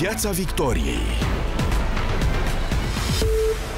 Piața Victoriei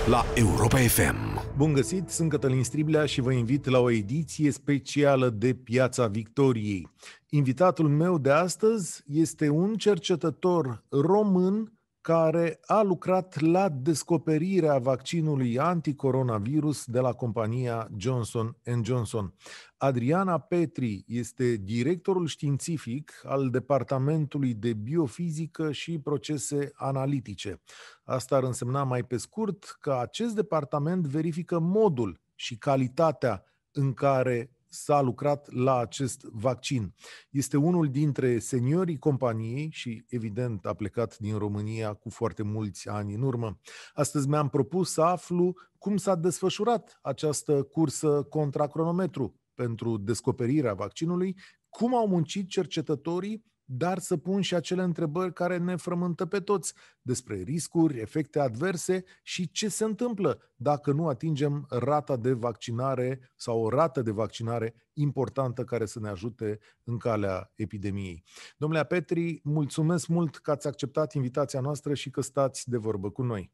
la Europa FM. Bun găsit, sunt Cătălin Striblea și vă invit la o ediție specială de Piața Victoriei. Invitatul meu de astăzi este un cercetător român care a lucrat la descoperirea vaccinului anticoronavirus de la compania Johnson Johnson. Adriana Petri este directorul științific al Departamentului de Biofizică și Procese Analitice. Asta ar însemna mai pe scurt că acest departament verifică modul și calitatea în care s-a lucrat la acest vaccin. Este unul dintre seniorii companiei și, evident, a plecat din România cu foarte mulți ani în urmă. Astăzi mi-am propus să aflu cum s-a desfășurat această cursă contra cronometru pentru descoperirea vaccinului, cum au muncit cercetătorii, dar să pun și acele întrebări care ne frământă pe toți despre riscuri, efecte adverse și ce se întâmplă dacă nu atingem rata de vaccinare sau o rată de vaccinare importantă care să ne ajute în calea epidemiei. Domnule Petri, mulțumesc mult că ați acceptat invitația noastră și că stați de vorbă cu noi.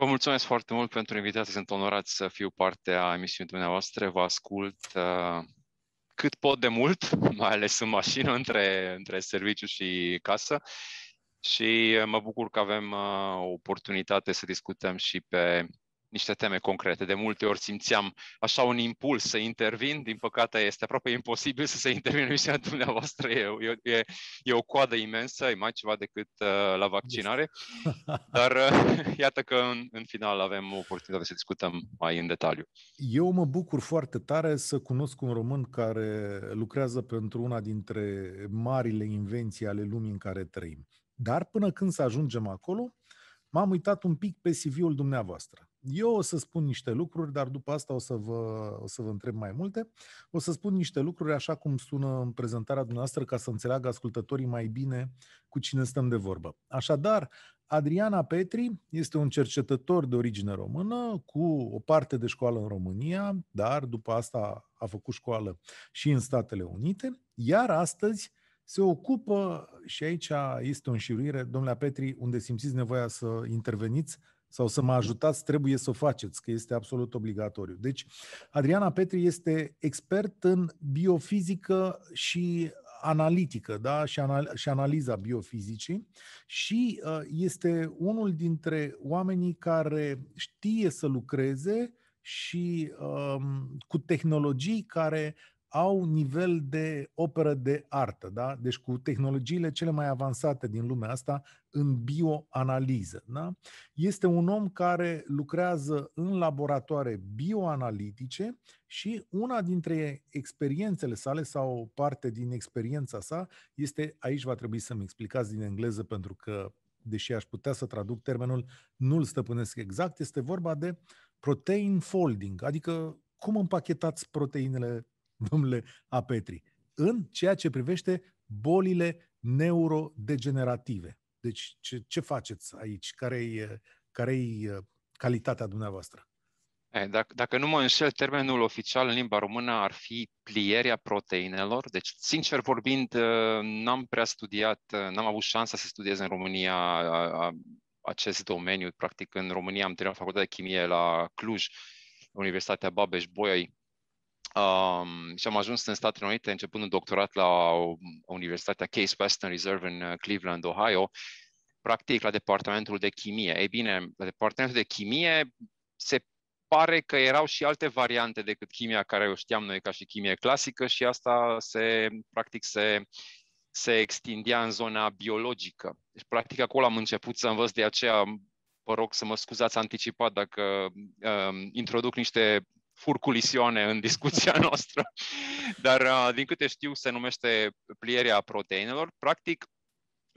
Vă mulțumesc foarte mult pentru invitație. Sunt onorat să fiu parte a emisiunii dumneavoastră. Vă ascult uh, cât pot de mult, mai ales în mașină, între, între serviciu și casă. Și uh, mă bucur că avem uh, oportunitate să discutăm și pe niște teme concrete. De multe ori simțeam așa un impuls să intervin, din păcate este aproape imposibil să se intervin în misiunea dumneavoastră, e, e, e o coadă imensă, e mai ceva decât uh, la vaccinare, dar uh, iată că în, în final avem oportunitatea să discutăm mai în detaliu. Eu mă bucur foarte tare să cunosc un român care lucrează pentru una dintre marile invenții ale lumii în care trăim. Dar până când să ajungem acolo, m-am uitat un pic pe CV-ul dumneavoastră. Eu o să spun niște lucruri, dar după asta o să vă, o să vă întreb mai multe. O să spun niște lucruri așa cum sună în prezentarea dumneavoastră ca să înțeleagă ascultătorii mai bine cu cine stăm de vorbă. Așadar, Adriana Petri este un cercetător de origine română cu o parte de școală în România, dar după asta a făcut școală și în Statele Unite, iar astăzi se ocupă, și aici este o înșiruire, domnule Petri, unde simțiți nevoia să interveniți sau să mă mhm. ajutați, trebuie să o faceți, că este absolut obligatoriu. Deci, Adriana Petri este expert în biofizică și analitică da? și, anal- și analiza biofizicii și uh, este unul dintre oamenii care știe să lucreze și uh, cu tehnologii care au nivel de operă de artă, da? deci cu tehnologiile cele mai avansate din lumea asta în bioanaliză. Da? Este un om care lucrează în laboratoare bioanalitice și una dintre experiențele sale sau parte din experiența sa este, aici va trebui să-mi explicați din engleză pentru că, deși aș putea să traduc termenul, nu-l stăpânesc exact, este vorba de protein folding, adică cum împachetați proteinele domnule Apetri, în ceea ce privește bolile neurodegenerative. Deci ce, ce faceți aici? Care-i, care-i uh, calitatea dumneavoastră? Eh, dacă, dacă nu mă înșel, termenul oficial în limba română ar fi plierea proteinelor. Deci, sincer vorbind, uh, n-am prea studiat, uh, n-am avut șansa să studiez în România acest domeniu. Practic, în România am terminat facultatea de chimie la Cluj, Universitatea Babeș-Bolyai, Um, și am ajuns în Statele Unite, începând un doctorat la Universitatea Case Western Reserve în uh, Cleveland, Ohio, practic la departamentul de chimie. Ei bine, la departamentul de chimie se pare că erau și alte variante decât chimia care o știam noi ca și chimie clasică și asta se, practic se, se extindea în zona biologică. Deci, practic, acolo am început să învăț de aceea, vă rog să mă scuzați anticipat dacă um, introduc niște fur în discuția noastră, dar uh, din câte știu se numește plierea proteinelor. Practic,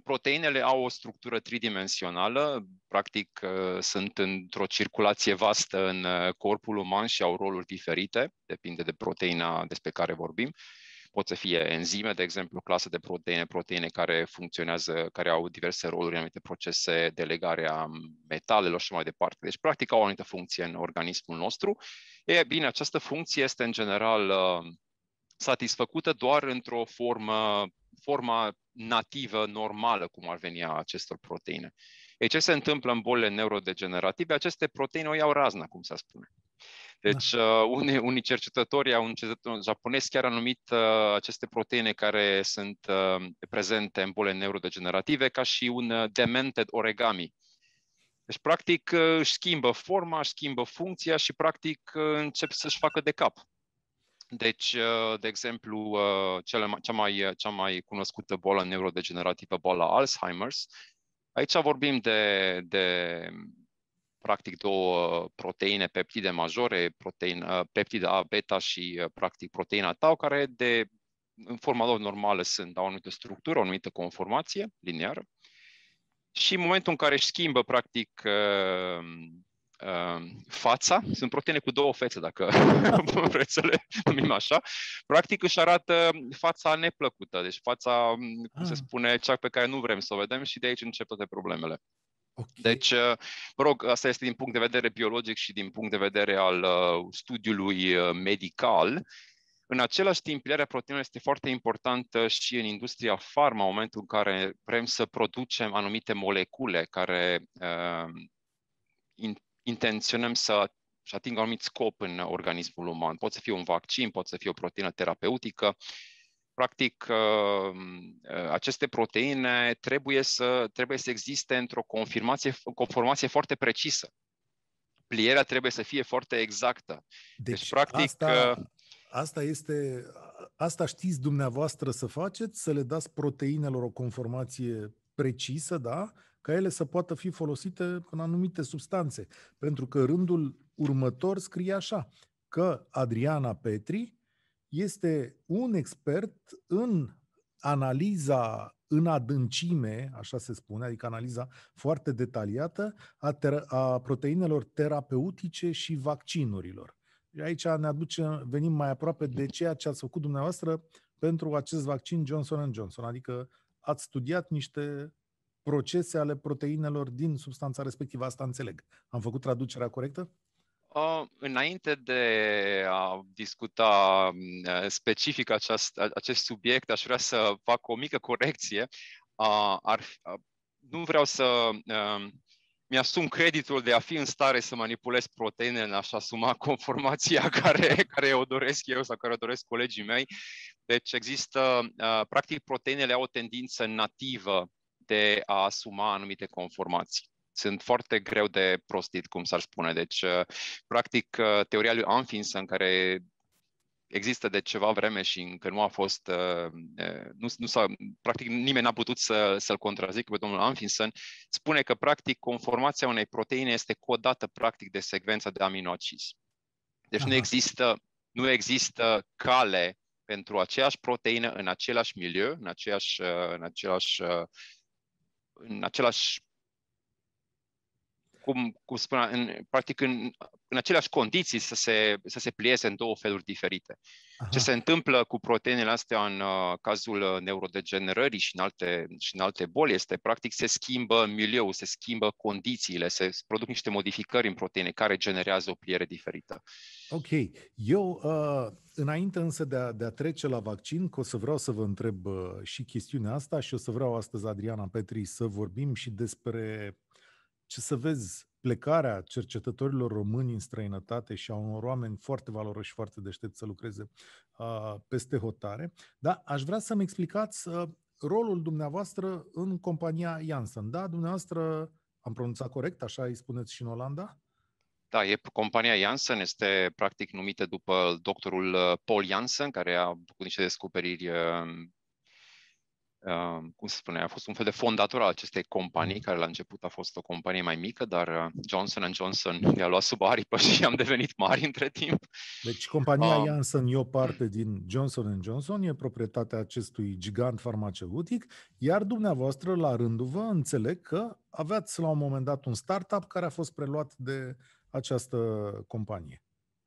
proteinele au o structură tridimensională, practic uh, sunt într-o circulație vastă în uh, corpul uman și au roluri diferite, depinde de proteina despre care vorbim. Pot să fie enzime, de exemplu, clasă de proteine, proteine care funcționează, care au diverse roluri în anumite procese de legare a metalelor și mai departe. Deci, practic, au o anumită funcție în organismul nostru E bine, această funcție este în general uh, satisfăcută doar într-o formă, forma nativă, normală, cum ar veni a acestor proteine. E ce se întâmplă în bolile neurodegenerative? Aceste proteine o iau razna, cum se spune. Deci, da. uh, unii, unii cercetători, un cercetător japonez chiar a numit uh, aceste proteine care sunt uh, prezente în bolile neurodegenerative ca și un uh, demented origami. Deci, practic, uh, își schimbă forma, își schimbă funcția și, practic, uh, încep să-și facă de cap. Deci, uh, de exemplu, cea, mai, cea mai cunoscută boală neurodegenerativă, boala Alzheimer's, aici vorbim de, de practic două proteine, peptide majore, proteine, peptida A, beta și practic proteina tau, care de, în forma lor normală sunt, au o anumită structură, o anumită conformație lineară, și în momentul în care își schimbă, practic, uh, uh, fața, sunt proteine cu două fețe, dacă vreți să le numim așa, practic își arată fața neplăcută, deci fața, cum se ah. spune, cea pe care nu vrem să o vedem și de aici încep toate problemele. Okay. Deci, uh, mă rog, asta este din punct de vedere biologic și din punct de vedere al studiului medical, în același timp, pilarea proteinelor este foarte importantă și în industria farma, în momentul în care vrem să producem anumite molecule care uh, in, intenționăm să și atingă un anumit scop în organismul uman. Poate să fie un vaccin, poate să fie o proteină terapeutică. Practic, uh, uh, aceste proteine trebuie să, trebuie să existe într-o confirmație, conformație foarte precisă. Plierea trebuie să fie foarte exactă. Deci, deci practic, asta uh, Asta este, asta știți dumneavoastră să faceți, să le dați proteinelor o conformație precisă, da? Ca ele să poată fi folosite în anumite substanțe. Pentru că rândul următor scrie așa, că Adriana Petri este un expert în analiza în adâncime, așa se spune, adică analiza foarte detaliată a, ter- a proteinelor terapeutice și vaccinurilor aici ne aducem, venim mai aproape de ceea ce ați făcut dumneavoastră pentru acest vaccin Johnson Johnson, adică ați studiat niște procese ale proteinelor din substanța respectivă. Asta înțeleg. Am făcut traducerea corectă? Uh, înainte de a discuta specific aceast, acest subiect, aș vrea să fac o mică corecție. Uh, ar, uh, nu vreau să mi-asum creditul de a fi în stare să manipulez proteine în așa suma conformația care, care o doresc eu sau care o doresc colegii mei. Deci există, uh, practic, proteinele au o tendință nativă de a asuma anumite conformații sunt foarte greu de prostit, cum s-ar spune. Deci, uh, practic, uh, teoria lui Anfinsen, care există de ceva vreme și încă nu a fost, uh, uh, nu, nu s-a, practic nimeni n-a putut să, să-l contrazic pe domnul Amfinson, spune că practic conformația unei proteine este codată practic de secvența de aminoacizi. Deci nu există, nu există cale pentru aceeași proteină în același milieu, în aceeași, uh, în același, în același cum, cum spuneam, în, practic în, în aceleași condiții să se, să se plieze în două feluri diferite. Aha. Ce se întâmplă cu proteinele astea în uh, cazul uh, neurodegenerării și în, alte, și în alte boli este, practic, se schimbă milieu, se schimbă condițiile, se produc niște modificări în proteine care generează o pliere diferită. Ok. Eu, uh, înainte însă de a, de a trece la vaccin, că o să vreau să vă întreb uh, și chestiunea asta și o să vreau astăzi, Adriana Petri, să vorbim și despre ce să vezi plecarea cercetătorilor români în străinătate și a unor oameni foarte valoroși și foarte deștepți să lucreze uh, peste hotare. Dar aș vrea să-mi explicați uh, rolul dumneavoastră în compania Janssen. Da, dumneavoastră, am pronunțat corect, așa îi spuneți și în Olanda? Da, e, compania Janssen este practic numită după doctorul Paul Janssen, care a făcut niște descoperiri cum să spune, a fost un fel de fondator al acestei companii, mm-hmm. care la început a fost o companie mai mică, dar uh, Johnson Johnson i-a luat sub aripă și am devenit mari între timp. Deci compania uh, Janssen e o parte din Johnson Johnson, e proprietatea acestui gigant farmaceutic, iar dumneavoastră, la rândul vă, înțeleg că aveați la un moment dat un startup care a fost preluat de această companie.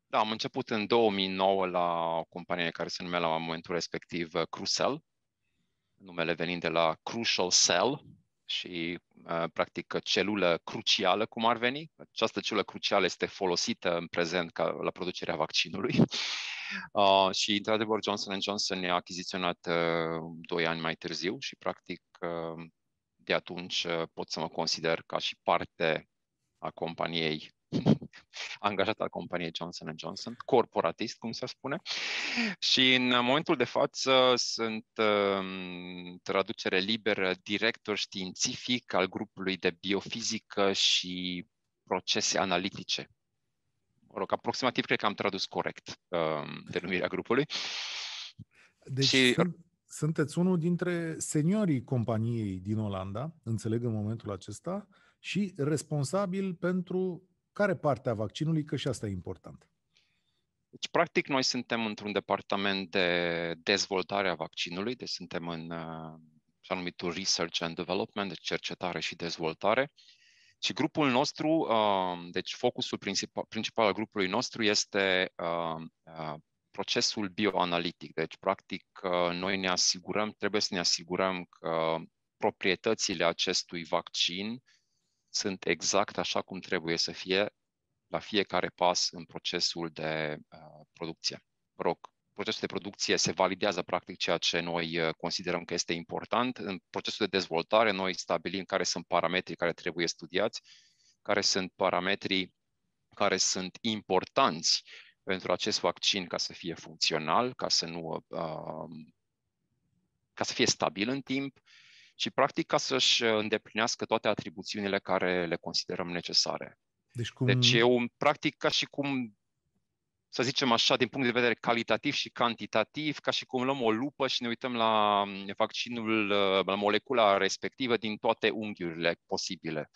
Da, am început în 2009 la o companie care se numea la momentul respectiv uh, Crucel, numele venind de la crucial cell și uh, practic celulă crucială, cum ar veni. Această celulă crucială este folosită în prezent ca la producerea vaccinului. Uh, și, într-adevăr, Johnson Johnson ne a achiziționat uh, doi ani mai târziu și, practic, uh, de atunci uh, pot să mă consider ca și parte a companiei angajat al companiei Johnson Johnson, corporatist, cum se spune. Și în momentul de față sunt um, traducere liberă director științific al grupului de biofizică și procese analitice. Mă rog, aproximativ cred că am tradus corect um, denumirea grupului. Deci și... sunt, sunteți unul dintre seniorii companiei din Olanda, înțeleg în momentul acesta, și responsabil pentru care parte a vaccinului, că și asta e important. Deci, practic, noi suntem într-un departament de dezvoltare a vaccinului, deci suntem în uh, așa numitul Research and Development, deci cercetare și dezvoltare. Și grupul nostru, uh, deci focusul principal al grupului nostru este uh, procesul bioanalitic. Deci, practic, noi ne asigurăm, trebuie să ne asigurăm că proprietățile acestui vaccin sunt exact așa cum trebuie să fie la fiecare pas în procesul de uh, producție. Mă rog, procesul de producție se validează practic ceea ce noi uh, considerăm că este important. În procesul de dezvoltare noi stabilim care sunt parametrii care trebuie studiați, care sunt parametrii care sunt importanți pentru acest vaccin ca să fie funcțional, ca să nu uh, ca să fie stabil în timp și practic ca să-și uh, îndeplinească toate atribuțiunile care le considerăm necesare. Deci, cum... deci e un, practic ca și cum, să zicem așa, din punct de vedere calitativ și cantitativ, ca și cum luăm o lupă și ne uităm la um, vaccinul, uh, la molecula respectivă din toate unghiurile posibile.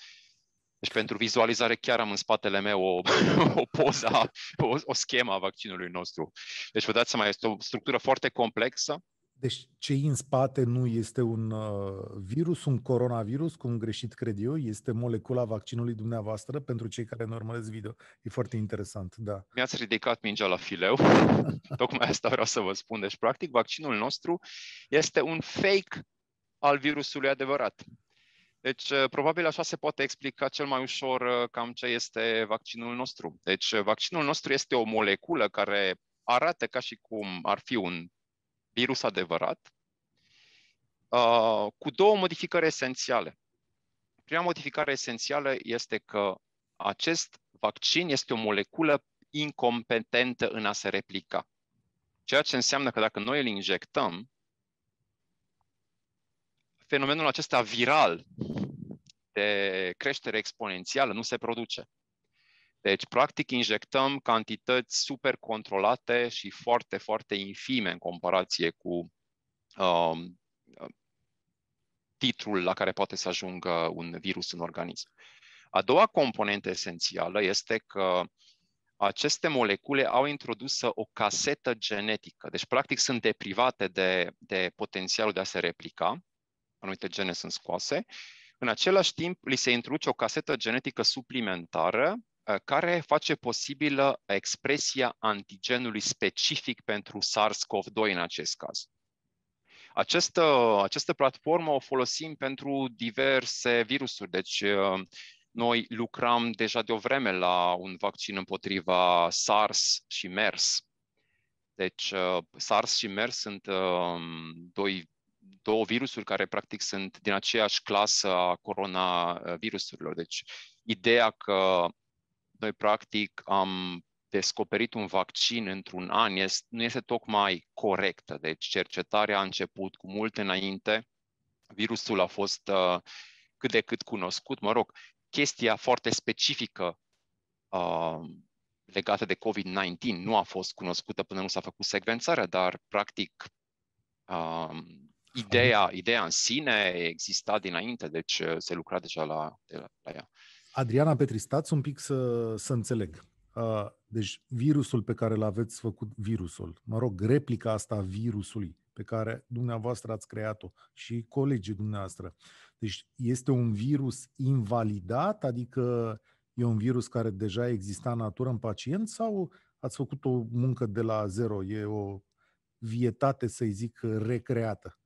Deci pentru vizualizare chiar am în spatele meu o, o poza, o, o schemă a vaccinului nostru. Deci vă dați seama, este o structură foarte complexă deci ce în spate nu este un uh, virus, un coronavirus, cum greșit cred eu, este molecula vaccinului dumneavoastră pentru cei care ne urmăresc video. E foarte interesant, da. Mi-ați ridicat mingea la fileu, tocmai asta vreau să vă spun. Deci, practic, vaccinul nostru este un fake al virusului adevărat. Deci, uh, probabil așa se poate explica cel mai ușor uh, cam ce este vaccinul nostru. Deci, vaccinul nostru este o moleculă care arată ca și cum ar fi un virus adevărat, uh, cu două modificări esențiale. Prima modificare esențială este că acest vaccin este o moleculă incompetentă în a se replica. Ceea ce înseamnă că dacă noi îl injectăm, fenomenul acesta viral de creștere exponențială nu se produce. Deci, practic, injectăm cantități super controlate și foarte, foarte infime în comparație cu um, titrul la care poate să ajungă un virus în organism. A doua componentă esențială este că aceste molecule au introdusă o casetă genetică, deci practic sunt deprivate de, de potențialul de a se replica, anumite gene sunt scoase, în același timp li se introduce o casetă genetică suplimentară Eh, care face posibilă expresia antigenului specific pentru SARS-CoV-2 în acest caz. Această, această platformă o folosim pentru diverse virusuri, deci eh, noi lucram deja de o vreme la un vaccin împotriva SARS și MERS. Deci eh, SARS și MERS sunt doi, două virusuri care practic sunt din aceeași clasă a coronavirusurilor. Deci ideea că noi practic am descoperit un vaccin într-un an este, nu este tocmai corectă. Deci cercetarea a început cu mult înainte, virusul a fost uh, cât de cât cunoscut, mă rog, chestia foarte specifică uh, legată de COVID-19 nu a fost cunoscută până nu s-a făcut secvențarea, dar practic uh, ideea, ideea în sine exista dinainte, deci uh, se lucra deja la, de la, la ea. Adriana Petristați un pic să, să înțeleg. Deci virusul pe care l-aveți făcut, virusul, mă rog, replica asta a virusului pe care dumneavoastră ați creat-o și colegii dumneavoastră. Deci este un virus invalidat, adică e un virus care deja exista în natură în pacient sau ați făcut o muncă de la zero, e o vietate, să-i zic, recreată?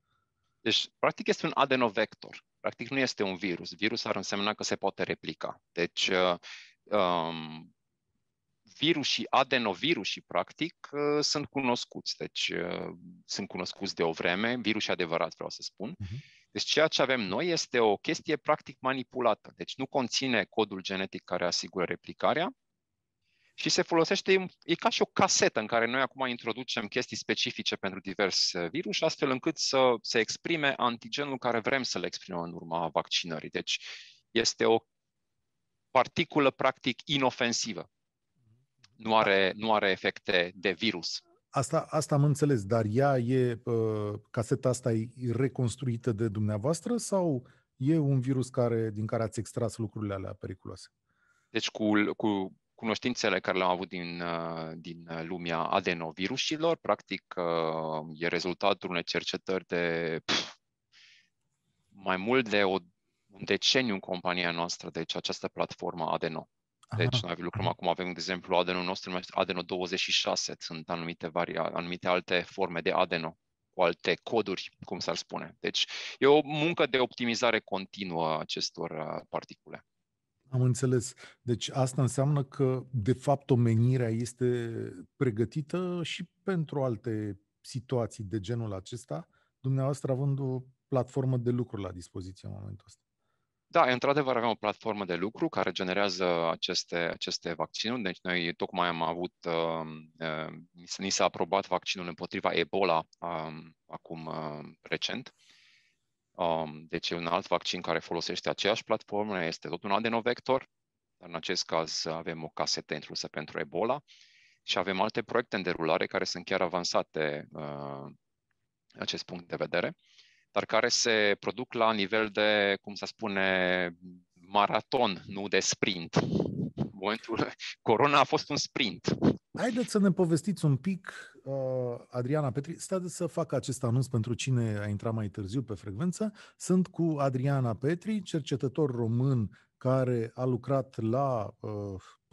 Deci, practic, este un adenovector. Practic nu este un virus. Virus ar însemna că se poate replica. Deci uh, um, virus și adenovirusii, practic, uh, sunt cunoscuți. Deci uh, sunt cunoscuți de o vreme, virusi adevărat, vreau să spun. Mhm. Deci ceea ce avem noi este o chestie practic manipulată. Deci nu conține codul genetic care asigură replicarea, și se folosește, e ca și o casetă în care noi acum introducem chestii specifice pentru diverse eh, virus, astfel încât să se exprime antigenul care vrem să-l exprimăm în urma vaccinării. Deci este o particulă practic inofensivă. Nu are, nu are efecte de virus. Asta, asta am înțeles, dar ea e, eh, caseta asta e reconstruită de dumneavoastră sau e un virus care, din care ați extras lucrurile alea periculoase? Deci cu, cu cunoștințele care le-am avut din, uh, din uh, lumea adenovirusilor. Practic, uh, e rezultatul unei cercetări de pf, mai mult de o, un deceniu în compania noastră, deci această platformă Adeno. Deci Aha. noi lucrăm acum, avem, de exemplu, adenul nostru Adeno 26, sunt anumite, varia, anumite alte forme de Adeno cu alte coduri, cum s-ar spune. Deci e o muncă de optimizare continuă acestor particule. Am înțeles. Deci asta înseamnă că, de fapt, omenirea este pregătită și pentru alte situații de genul acesta, dumneavoastră având o platformă de lucru la dispoziție în momentul ăsta. Da, într-adevăr avem o platformă de lucru care generează aceste, aceste vaccinuri. Deci noi tocmai am avut, uh, ni s-a aprobat vaccinul împotriva Ebola uh, acum uh, recent. Uh, Um, deci e un alt vaccin care folosește aceeași platformă, este tot un adenovector, dar în acest caz avem o casetă intrusă pentru Ebola și avem alte proiecte în derulare care sunt chiar avansate uh, acest punct de vedere, dar care se produc la nivel de, cum să spune, maraton, nu de sprint. momentul, corona a fost un sprint Haideți să ne povestiți un pic, uh, Adriana Petri, Stai să fac acest anunț pentru cine a intrat mai târziu pe frecvență. Sunt cu Adriana Petri, cercetător român care a lucrat la uh,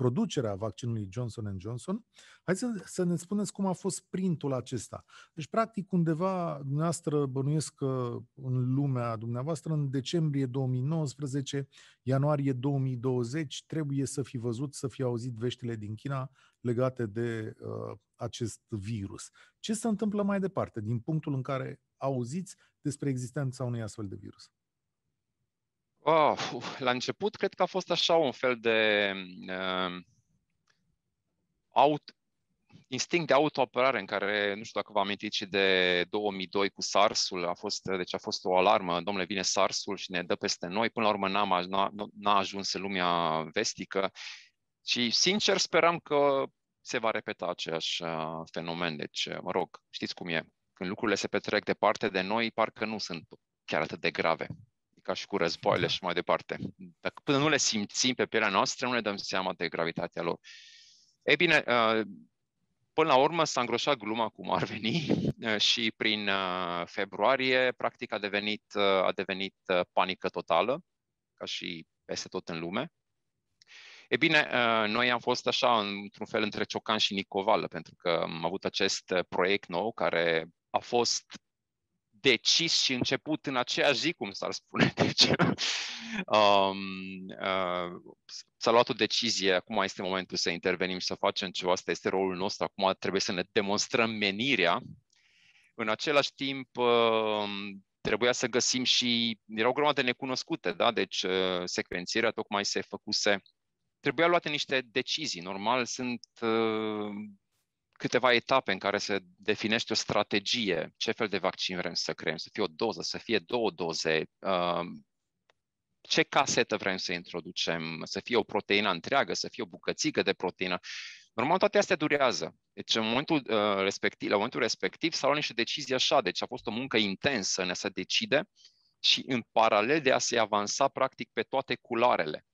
producerea vaccinului Johnson Johnson. Hai să, să ne spuneți cum a fost printul acesta. Deci, practic, undeva, dumneavoastră, bănuiesc că în lumea dumneavoastră, în decembrie 2019, ianuarie 2020, trebuie să fi văzut, să fi auzit veștile din China legate de uh, acest virus. Ce se întâmplă mai departe, din punctul în care auziți despre existența unui astfel de virus? Oh, la început, cred că a fost așa un fel de uh, ehm, out, instinct de autoapărare în care, nu știu dacă vă amintiți și de 2002 cu SARS-ul, a fost, deci a fost o alarmă, domnule, vine SARS-ul și ne dă peste noi, până la urmă n-a, n-a, ajuns în lumea vestică și, sincer, speram că se va repeta același fenomen, deci, mă rog, știți cum e, când lucrurile se petrec departe de noi, parcă nu sunt chiar atât de grave ca și cu războaiele da. și mai departe. Dacă până nu le simțim pe pielea noastră, nu ne dăm seama de gravitatea lor. Ei bine, uh, până la urmă s-a îngroșat gluma cum ar veni uh, și prin uh, februarie, practic, a devenit, a devenit panică totală, ca și peste tot în lume. E bine, noi am fost așa, într-un fel, între Ciocan și Nicovală, pentru că am avut acest proiect nou care a fost decis și început în aceeași zi, cum s-ar spune. Deci, um, uh, s-a luat o decizie, acum este momentul să intervenim și să facem ceva, asta este rolul nostru, acum trebuie să ne demonstrăm menirea. În același timp, uh, trebuia să găsim și, erau grămadă necunoscute, da? deci uh, secvențierea tocmai se făcuse, trebuia luate niște decizii, normal sunt uh, câteva etape în care se definește o strategie, ce fel de vaccin vrem să creăm, să fie o doză, să fie două doze, ehm, ce casetă vrem să introducem, să fie o proteină întreagă, să fie o bucățică de proteină. Normal, toate astea durează. Deci, în momentul, uh, ă, respectiv, la momentul respectiv s-au luat niște decizii așa, deci a fost o muncă intensă în a se decide și în paralel de a se avansa practic pe toate cularele.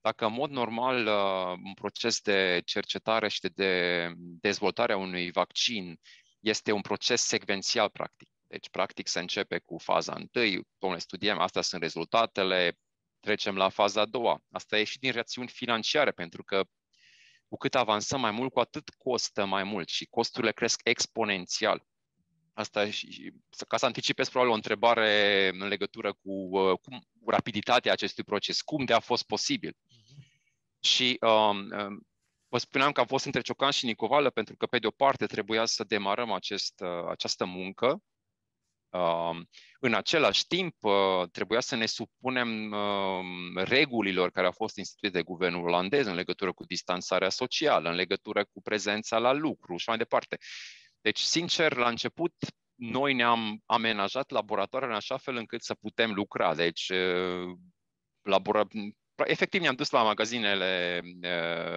Dacă în mod normal uh, un proces de cercetare și de dezvoltare a unui vaccin este un proces secvențial, practic. Deci, practic, se începe cu faza întâi, domnule, studiem, astea sunt rezultatele, trecem la faza a doua. Asta e și din rațiuni financiare, pentru că cu cât avansăm mai mult, cu atât costă mai mult și costurile cresc exponențial. Asta și, ca să anticipez probabil o întrebare în legătură cu, uh, cu rapiditatea acestui proces. Cum de a fost posibil? Și um, um, vă spuneam că am fost între Ciocan și Nicovală pentru că, pe de o parte, trebuia să demarăm acest, uh, această muncă. Uh, în același timp, uh, trebuia să ne supunem uh, regulilor care au fost instituite de guvernul olandez în legătură cu distanțarea socială, în legătură cu prezența la lucru și mai departe. Deci, sincer, la început, noi ne-am amenajat laboratoarele în așa fel încât să putem lucra. Deci, uh, labora- efectiv ne-am dus la magazinele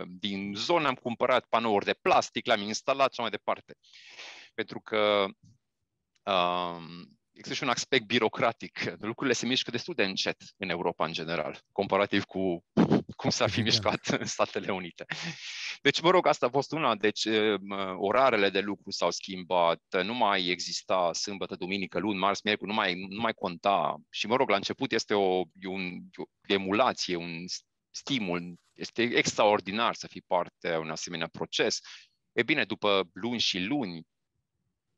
din zonă, am cumpărat panouri de plastic, le-am instalat și mai departe. Pentru că um, există și un aspect birocratic. Lucrurile se mișcă destul de încet în Europa, în general, comparativ cu cum s-ar fi mișcat în Statele Unite. Deci, mă rog, asta a fost una. Deci, uh, orarele de lucru s-au schimbat, nu mai exista sâmbătă, duminică, luni, marți, miercuri, nu mai, nu mai conta. Și, mă rog, la început este o, un, o emulație, un stimul. Este extraordinar să fii parte un asemenea proces. E bine, după luni și luni,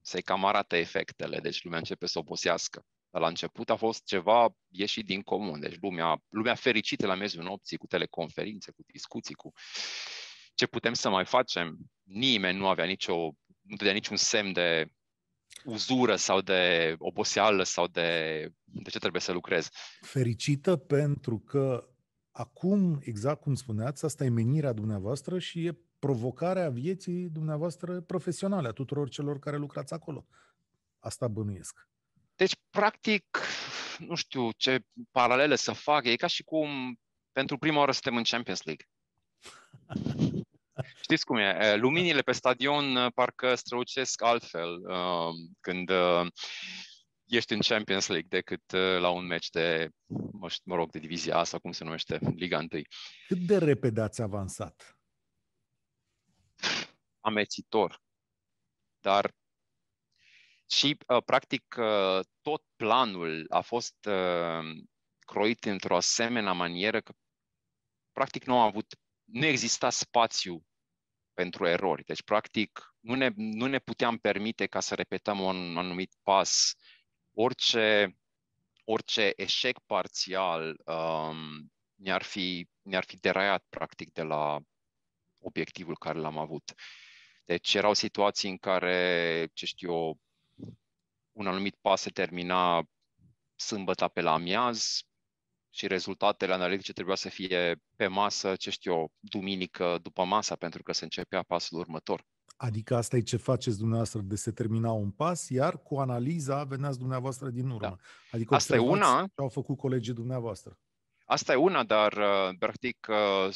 se cam arată efectele, deci lumea începe să obosească la început a fost ceva ieșit din comun. Deci lumea, lumea fericită la miezul nopții cu teleconferințe, cu discuții, cu ce putem să mai facem. Nimeni nu avea nicio, nu dădea niciun semn de uzură sau de oboseală sau de, de ce trebuie să lucrez. Fericită pentru că acum, exact cum spuneați, asta e menirea dumneavoastră și e provocarea vieții dumneavoastră profesionale, a tuturor celor care lucrați acolo. Asta bănuiesc. Deci, practic, nu știu ce paralele să fac. E ca și cum pentru prima oară suntem în Champions League. Știți cum e? Luminile pe stadion uh, parcă strălucesc altfel uh, când uh, ești în Champions League decât uh, la un meci de, mă, știu, mă rog, de divizia asta, cum se numește, Liga 1. Cât de repede ați avansat? Amețitor. Dar și, uh, practic, uh, tot planul a fost uh, croit într-o asemenea manieră că, practic, nu a avut, nu exista spațiu pentru erori. Deci, practic, nu ne, nu ne puteam permite ca să repetăm un anumit pas. Orice, orice eșec parțial um, ne-ar, fi, ne-ar fi deraiat, practic, de la obiectivul care l-am avut. Deci erau situații în care, ce știu eu, un anumit pas se termina sâmbătă pe la amiaz și rezultatele analitice trebuia să fie pe masă, ce știu eu, duminică după masa, pentru că se începea pasul următor. Adică asta e ce faceți dumneavoastră de se termina un pas, iar cu analiza veneați dumneavoastră din urmă. Da. Adică asta e una. ce au făcut colegii dumneavoastră. Asta e una, dar, uh, practic, uh,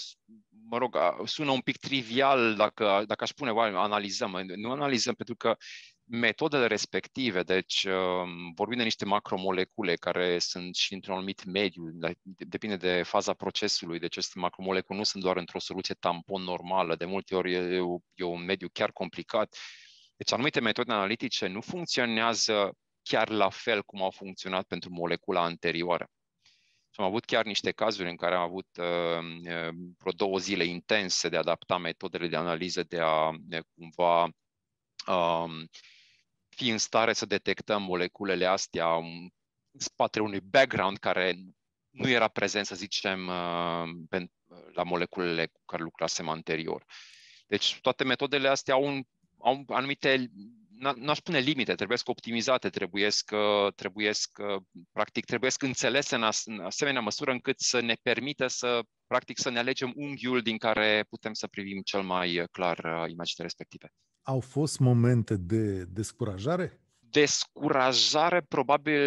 mă rog, sună un pic trivial dacă, dacă aș spune, analizăm. Nu analizăm pentru că metodele respective, deci um, vorbim de niște macromolecule care sunt și într-un anumit mediu, depinde de faza procesului, deci aceste macromolecule nu sunt doar într-o soluție tampon normală, de multe ori e, un mediu chiar complicat. Deci anumite metode analitice nu funcționează chiar la fel cum au funcționat pentru molecula anterioară. am avut chiar niște cazuri în care am avut uh, vreo două zile intense de a adapta metodele de analiză, de a de cumva uh, fi în stare să detectăm moleculele astea um, în spatele unui background care nu era prezent, să zicem, uh, uh, la moleculele cu care lucrasem anterior. Deci toate metodele astea au, un, au anumite, n-aș spune limite, trebuie să optimizate, trebuie să, uh, trebuie să, practic, trebuie să înțelese în, as, în asemenea măsură încât să ne permită să, practic, să ne alegem unghiul din care putem să privim cel mai clar imaginea respective. Au fost momente de descurajare? Descurajare, probabil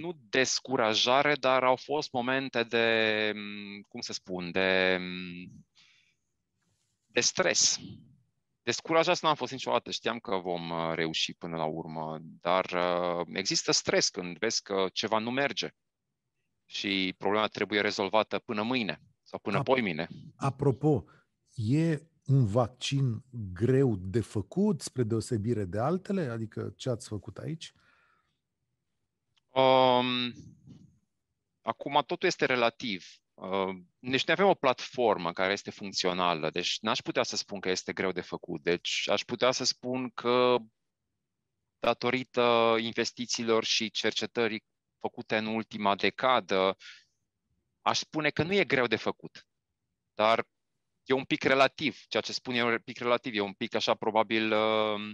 nu descurajare, dar au fost momente de, mm, cum să spun, de, mm, de stres. Descurajat nu am fost niciodată, știam că vom uh, reuși până la urmă, dar uh, există stres când vezi că ceva nu merge și problema trebuie rezolvată până mâine sau până Ap- mine. Apropo, e un vaccin greu de făcut, spre deosebire de altele? Adică ce ați făcut aici? Um, acum totul este relativ. Deci ne avem o platformă care este funcțională, deci n-aș putea să spun că este greu de făcut. Deci aș putea să spun că datorită investițiilor și cercetării făcute în ultima decadă, aș spune că nu e greu de făcut, dar e un pic relativ. Ceea ce spun e un pic relativ, e un pic așa probabil uh,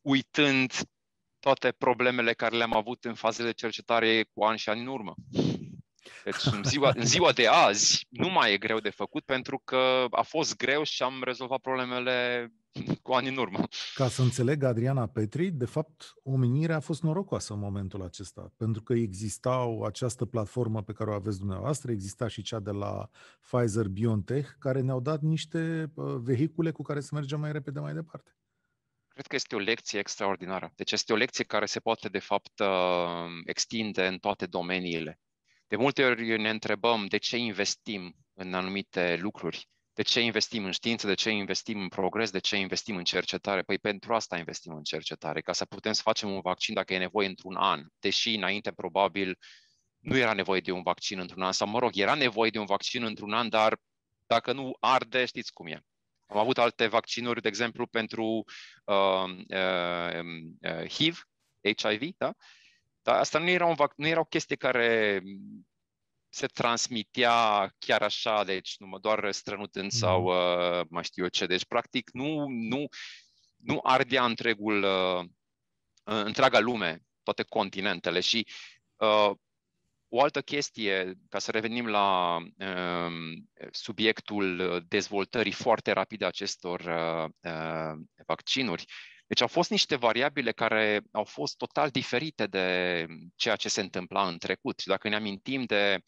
uitând toate problemele care le-am avut în fazele de cercetare cu ani și ani în urmă. Deci în ziua, în ziua de azi nu mai e greu de făcut pentru că a fost greu și am rezolvat problemele cu ani în urmă. Ca să înțeleg Adriana Petri, de fapt, omenirea a fost norocoasă în momentul acesta, pentru că exista această platformă pe care o aveți dumneavoastră, exista și cea de la Pfizer-BioNTech, care ne-au dat niște uh, vehicule cu care să mergem mai repede mai departe. Cred că este o lecție extraordinară. Deci este o lecție care se poate, de fapt, uh, extinde în toate domeniile. De multe ori ne întrebăm de ce investim în anumite lucruri de ce investim în știință, de ce investim în progres, de ce investim în cercetare? Păi pentru asta investim în cercetare, ca să putem să facem un vaccin dacă e nevoie într-un an, deși înainte probabil nu era nevoie de un vaccin într-un an, sau mă rog, era nevoie de un vaccin într-un an, dar dacă nu arde, știți cum e. Am avut alte vaccinuri, de exemplu, pentru uh, uh, uh, HIV, HIV, da? Dar asta nu era, un vac- nu era o chestie care se transmitea chiar așa, deci nu mă doar strănutând mhm. sau uh, mai știu eu ce. Deci, practic, nu, nu, nu ardea întregul, uh, întreaga lume, toate continentele. Și uh, o altă chestie, ca să revenim la uh, subiectul dezvoltării foarte rapide acestor uh, uh, vaccinuri, uh, deci au fost niște variabile care au fost total diferite de ceea ce se întâmpla în trecut. Și dacă ne amintim de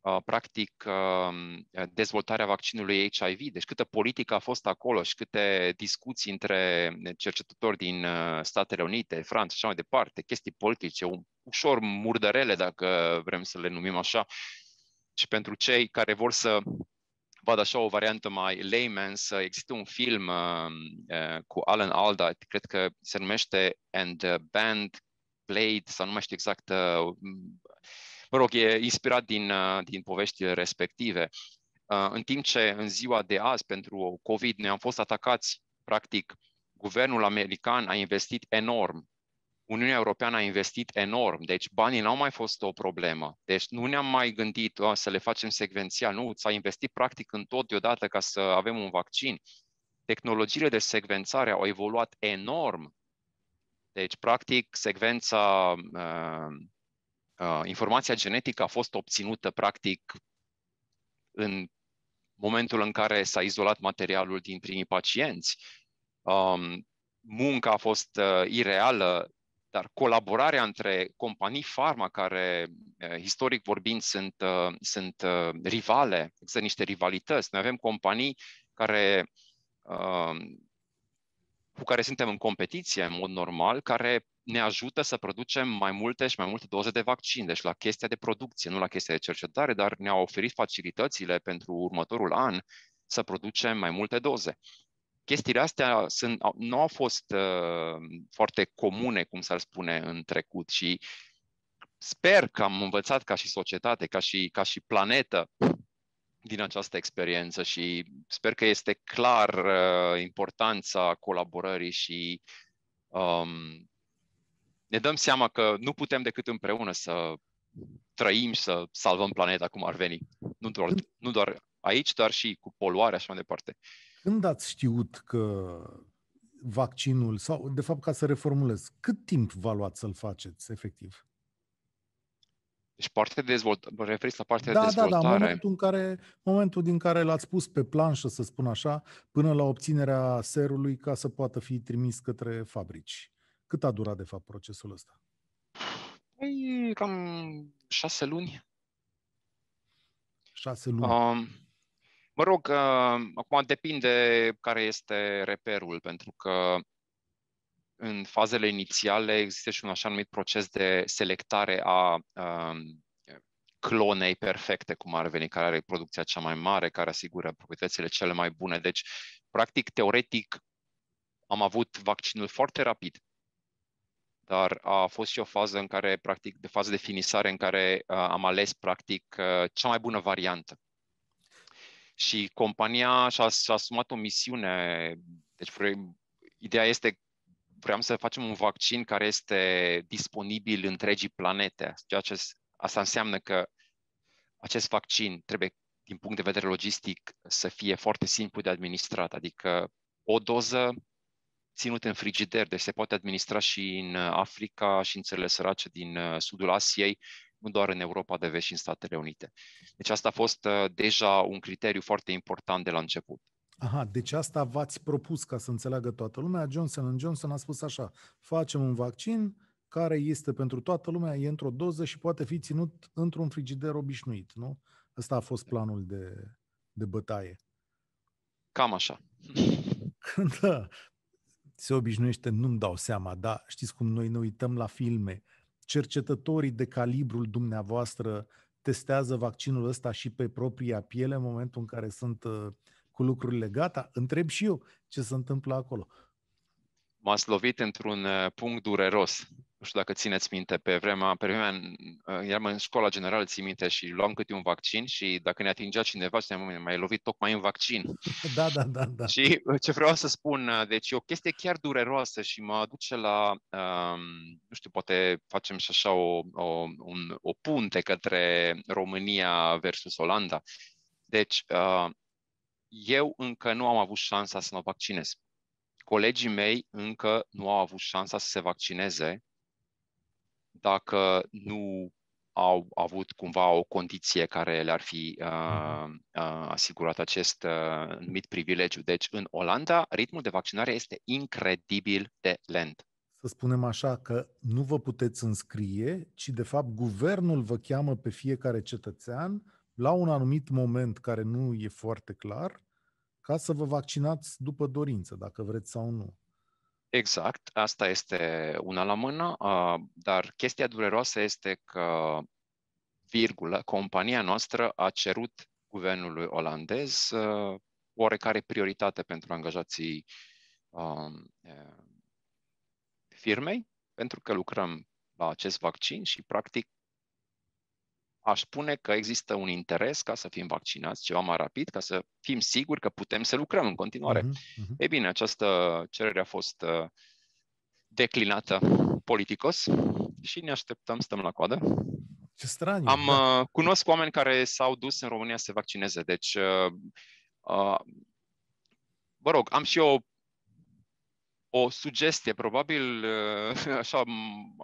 uh, practic uh, dezvoltarea vaccinului HIV, deci câtă politică a fost acolo și câte discuții între cercetători din uh, Statele Unite, Franța și așa mai departe, chestii politice, ușor murdărele, dacă vrem să le numim așa. Și pentru cei care vor să văd așa o variantă mai layman's, există un film um, uh, cu Alan Alda, cred că se numește And the Band Played, sau nu mai știu exact, uh, mă rog, e inspirat din, uh, din poveștile respective. Uh, în timp ce în ziua de azi, pentru COVID, ne-am fost atacați, practic, guvernul american a investit enorm Uniunea Europeană a investit enorm, deci banii n-au mai fost o problemă. Deci nu ne-am mai gândit o, să le facem secvențial, nu, s-a investit practic în tot deodată ca să avem un vaccin. Tehnologiile de secvențare au evoluat enorm. Deci, practic, secvența, uh, uh, informația genetică a fost obținută, practic, în momentul în care s-a izolat materialul din primii pacienți. Um, munca a fost uh, ireală, dar colaborarea între companii farma, care eh, istoric vorbind sunt, eh, sunt eh, rivale, există niște rivalități. Noi avem companii care, cu care suntem în competiție în mod normal, care ne ajută să producem mai multe și mai multe doze de vaccin, deci la chestia de producție, nu la chestia de cercetare, dar ne-au oferit facilitățile pentru următorul an să producem mai multe doze chestiile astea sunt, nu au fost uh, foarte comune, cum s-ar spune, în trecut și sper că am învățat ca și societate, ca și, ca și planetă din această experiență și sper că este clar uh, importanța colaborării și um, ne dăm seama că nu putem decât împreună să trăim și să salvăm planeta cum ar veni. Nu doar, nu doar aici, dar și cu poluarea și mai departe. Când ați știut că vaccinul, sau de fapt ca să reformulez, cât timp v-a luat să-l faceți efectiv? Deci partea de dezvoltare, vă referiți la partea da, de dezvoltare. Da, da, momentul, în care, momentul din care l-ați pus pe planșă, să spun așa, până la obținerea serului ca să poată fi trimis către fabrici. Cât a durat, de fapt, procesul ăsta? Păi, cam șase luni. Șase luni. Um, Mă rog, uh, acum depinde care este reperul, pentru că în fazele inițiale există și un așa numit proces de selectare a um, clonei perfecte, cum ar veni, care are producția cea mai mare, care asigură proprietățile cele mai bune. Deci, practic, teoretic, am avut vaccinul foarte rapid, dar a fost și o fază în care, practic, de fază de finisare în care uh, am ales, practic, uh, cea mai bună variantă. Și compania și-a, și-a asumat o misiune. Deci, ideea este vreau să facem un vaccin care este disponibil întregii planete. Ceea ce asta înseamnă că acest vaccin trebuie, din punct de vedere logistic, să fie foarte simplu de administrat, adică o doză ținut în frigider, deci se poate administra și în Africa și în țările sărace din uh, sudul Asiei nu doar în Europa de vest și în Statele Unite. Deci asta a fost uh, deja un criteriu foarte important de la început. Aha, deci asta v-ați propus ca să înțeleagă toată lumea. Johnson Johnson a spus așa, facem un vaccin care este pentru toată lumea, e într-o doză și poate fi ținut într-un frigider obișnuit, nu? Ăsta a fost planul de, de bătaie. Cam așa. da, se obișnuiește, nu-mi dau seama, dar știți cum noi ne uităm la filme, cercetătorii de calibrul dumneavoastră testează vaccinul ăsta și pe propria piele în momentul în care sunt uh, cu lucrurile gata? Întreb și eu ce se întâmplă acolo m-ați lovit într-un uh, punct dureros. Nu știu dacă țineți minte, pe vremea, pe vremea uh, eram în școala generală, țin minte, și luam câte un vaccin și dacă ne atingea cineva, ne mai lovit tocmai în vaccin. Da, da, da, da. Și uh, ce vreau să spun, deci e o chestie chiar dureroasă și mă aduce la, um, nu știu, poate facem și așa o, o, un, o punte către România versus Olanda. Deci, uh, eu încă nu am avut șansa să mă vaccinez. Colegii mei încă nu au avut șansa să se vaccineze dacă nu au avut cumva o condiție care le-ar fi uh, mhm. uh, asigurat acest uh, numit privilegiu. Deci, în Olanda, ritmul de vaccinare este incredibil de lent. Să spunem așa că nu vă puteți înscrie, ci de fapt guvernul vă cheamă pe fiecare cetățean la un anumit moment care nu e foarte clar ca să vă vaccinați după dorință, dacă vreți sau nu. Exact, asta este una la mână, dar chestia dureroasă este că, virgulă, compania noastră a cerut guvernului olandez oarecare prioritate pentru angajații firmei, pentru că lucrăm la acest vaccin și, practic, aș spune că există un interes ca să fim vaccinați ceva mai rapid, ca să fim siguri că putem să lucrăm în continuare. Uh-huh, uh-huh. Ei bine, această cerere a fost uh, declinată politicos și ne așteptăm, stăm la coadă. Ce straniu. Am da. Uh, cunosc oameni care s-au dus în România să se vaccineze, deci uh, uh, Vă rog, am și eu o sugestie, probabil așa,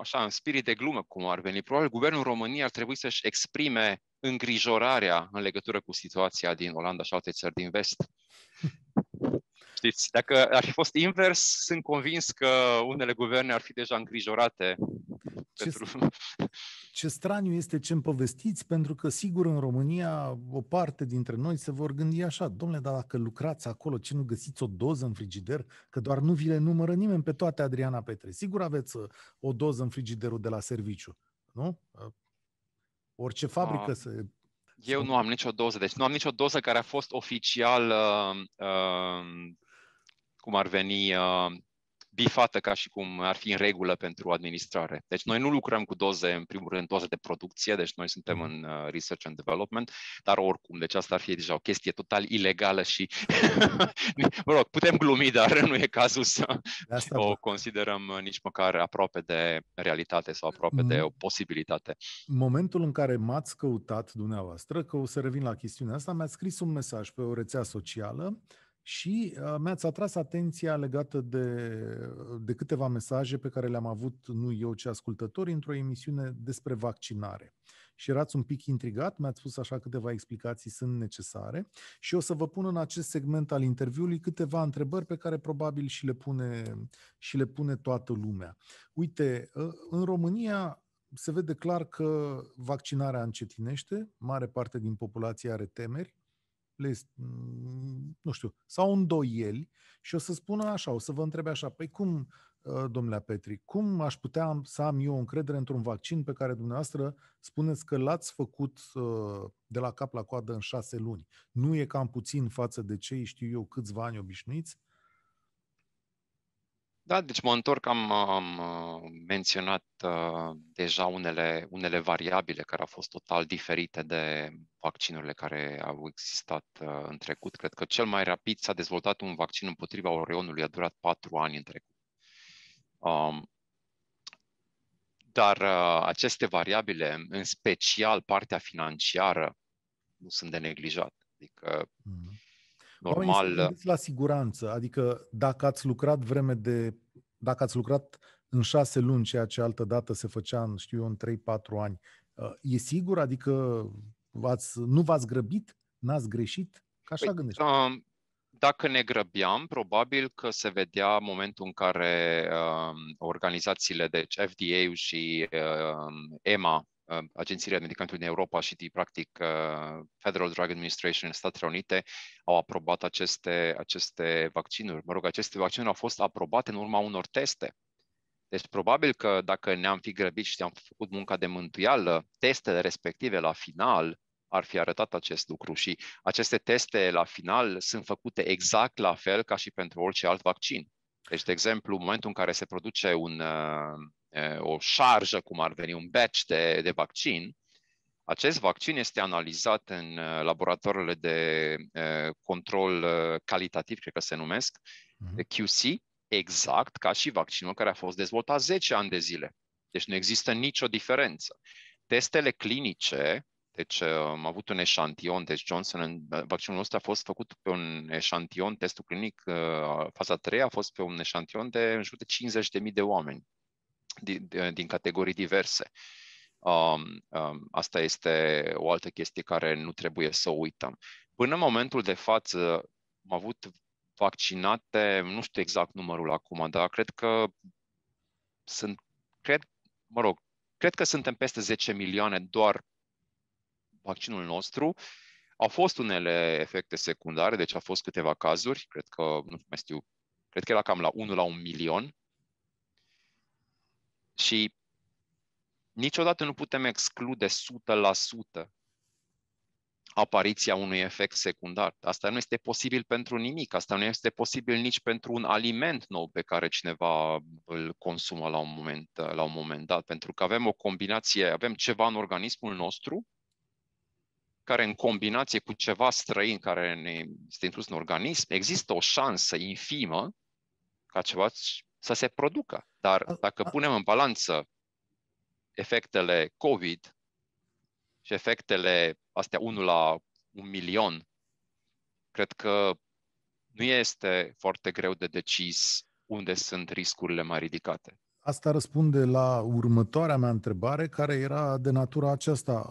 așa în spirit de glumă cum ar veni, probabil guvernul României ar trebui să-și exprime îngrijorarea în legătură cu situația din Olanda și alte țări din vest știți. Dacă ar fi fost invers, sunt convins că unele guverne ar fi deja îngrijorate. Ce, pentru... ce straniu este ce îmi povestiți, pentru că sigur în România o parte dintre noi se vor gândi așa, domnule, dar dacă lucrați acolo, ce nu găsiți o doză în frigider? Că doar nu vi le numără nimeni pe toate Adriana Petre. Sigur aveți uh, o doză în frigiderul de la serviciu, nu? Uh, orice fabrică a, ah. se... Eu nu am nicio doză, deci nu am nicio doză care a fost oficial uh, uh, cum ar veni uh, bifată ca și cum ar fi în regulă pentru administrare. Deci noi nu lucrăm cu doze, în primul rând, doze de producție, deci noi suntem în uh, research and development, dar oricum, deci asta ar fi deja o chestie total ilegală și, mă rog, putem glumi, dar nu e cazul să asta o considerăm uh, nici măcar aproape de realitate sau aproape de mm-hmm. o posibilitate. Momentul în care m-ați căutat dumneavoastră, că o să revin la chestiunea asta, mi-ați scris un mesaj pe o rețea socială și uh, mi-ați atras atenția legată de, de câteva mesaje pe care le-am avut nu eu, ci ascultători, într-o emisiune despre vaccinare. Și erați un pic intrigat, mi-ați spus așa câteva explicații sunt necesare și o să vă pun în acest segment al interviului câteva întrebări pe care probabil și le pune, și le pune toată lumea. Uite, uh, în România se vede clar că vaccinarea încetinește, mare parte din populație are temeri, le, mm, nu știu, sau îndoieli și o să spună așa, o să vă întrebe așa, păi cum, uh, domnule Petri, cum aș putea să am eu încredere într-un vaccin pe care dumneavoastră spuneți că l-ați făcut uh, de la cap la coadă în șase luni? Nu e cam puțin față de cei, știu eu, câțiva ani obișnuiți? Da, deci mă întorc, am, am uh, menționat uh, deja unele, unele variabile care au fost total diferite de vaccinurile care au existat uh, în trecut. Cred că cel mai rapid s-a dezvoltat un vaccin împotriva orionului, a durat patru ani în trecut. Um, dar uh, aceste variabile, în special partea financiară, nu sunt de neglijat. Adică mm-hmm normal. la uh. siguranță, adică dacă ați lucrat vreme de, dacă ați lucrat în șase luni, ceea ce altă dată se făcea în, știu eu, în 3-4 ani, uh, e sigur? Adică v-ați, nu v-ați grăbit? N-ați greșit? Ca așa păi, gândești. Um, dacă ne grăbeam, probabil că se vedea momentul în care uh, organizațiile, deci FDA și uh, um, EMA, Uh, agențiile Medicamentului din Europa și, de practic, uh, Federal Drug Administration în Statele Unite au aprobat aceste, aceste vaccinuri. Mă rog, aceste vaccinuri au fost aprobate în urma unor teste. Deci, probabil că dacă ne-am fi grăbit și am făcut munca de mântuială, testele respective la final ar fi arătat acest lucru și aceste teste la final sunt făcute exact la fel ca și pentru orice alt vaccin. Deci, de exemplu, în momentul în care se produce un, uh, o șarjă, cum ar veni, un batch de, de vaccin, acest vaccin este analizat în laboratoarele de control calitativ, cred că se numesc, mhm. de QC, exact ca și vaccinul care a fost dezvoltat 10 ani de zile. Deci nu există nicio diferență. Testele clinice, deci am avut un eșantion, deci Johnson, vaccinul nostru a fost făcut pe un eșantion, testul clinic, faza 3 a fost pe un eșantion de în jur de 50.000 de oameni din, din categorii diverse. Um, um, asta este o altă chestie care nu trebuie să o uităm. Până în momentul de față am avut vaccinate, nu știu exact numărul acum, dar cred că sunt, cred, mă rog, cred că suntem peste 10 milioane doar vaccinul nostru. Au fost unele efecte secundare, deci au fost câteva cazuri, cred că, nu mai știu, cred că era cam la 1 la 1 milion și niciodată nu putem exclude 100% apariția unui efect secundar. Asta nu este posibil pentru nimic, asta nu este posibil nici pentru un aliment nou pe care cineva îl consumă la un moment, la un moment dat, pentru că avem o combinație, avem ceva în organismul nostru care în combinație cu ceva străin care ne este introdus în organism, există o șansă infimă ca ceva să se producă. Dar dacă punem în balanță efectele COVID și efectele astea 1 la un milion, cred că nu este foarte greu de decis unde sunt riscurile mai ridicate. Asta răspunde la următoarea mea întrebare, care era de natura aceasta.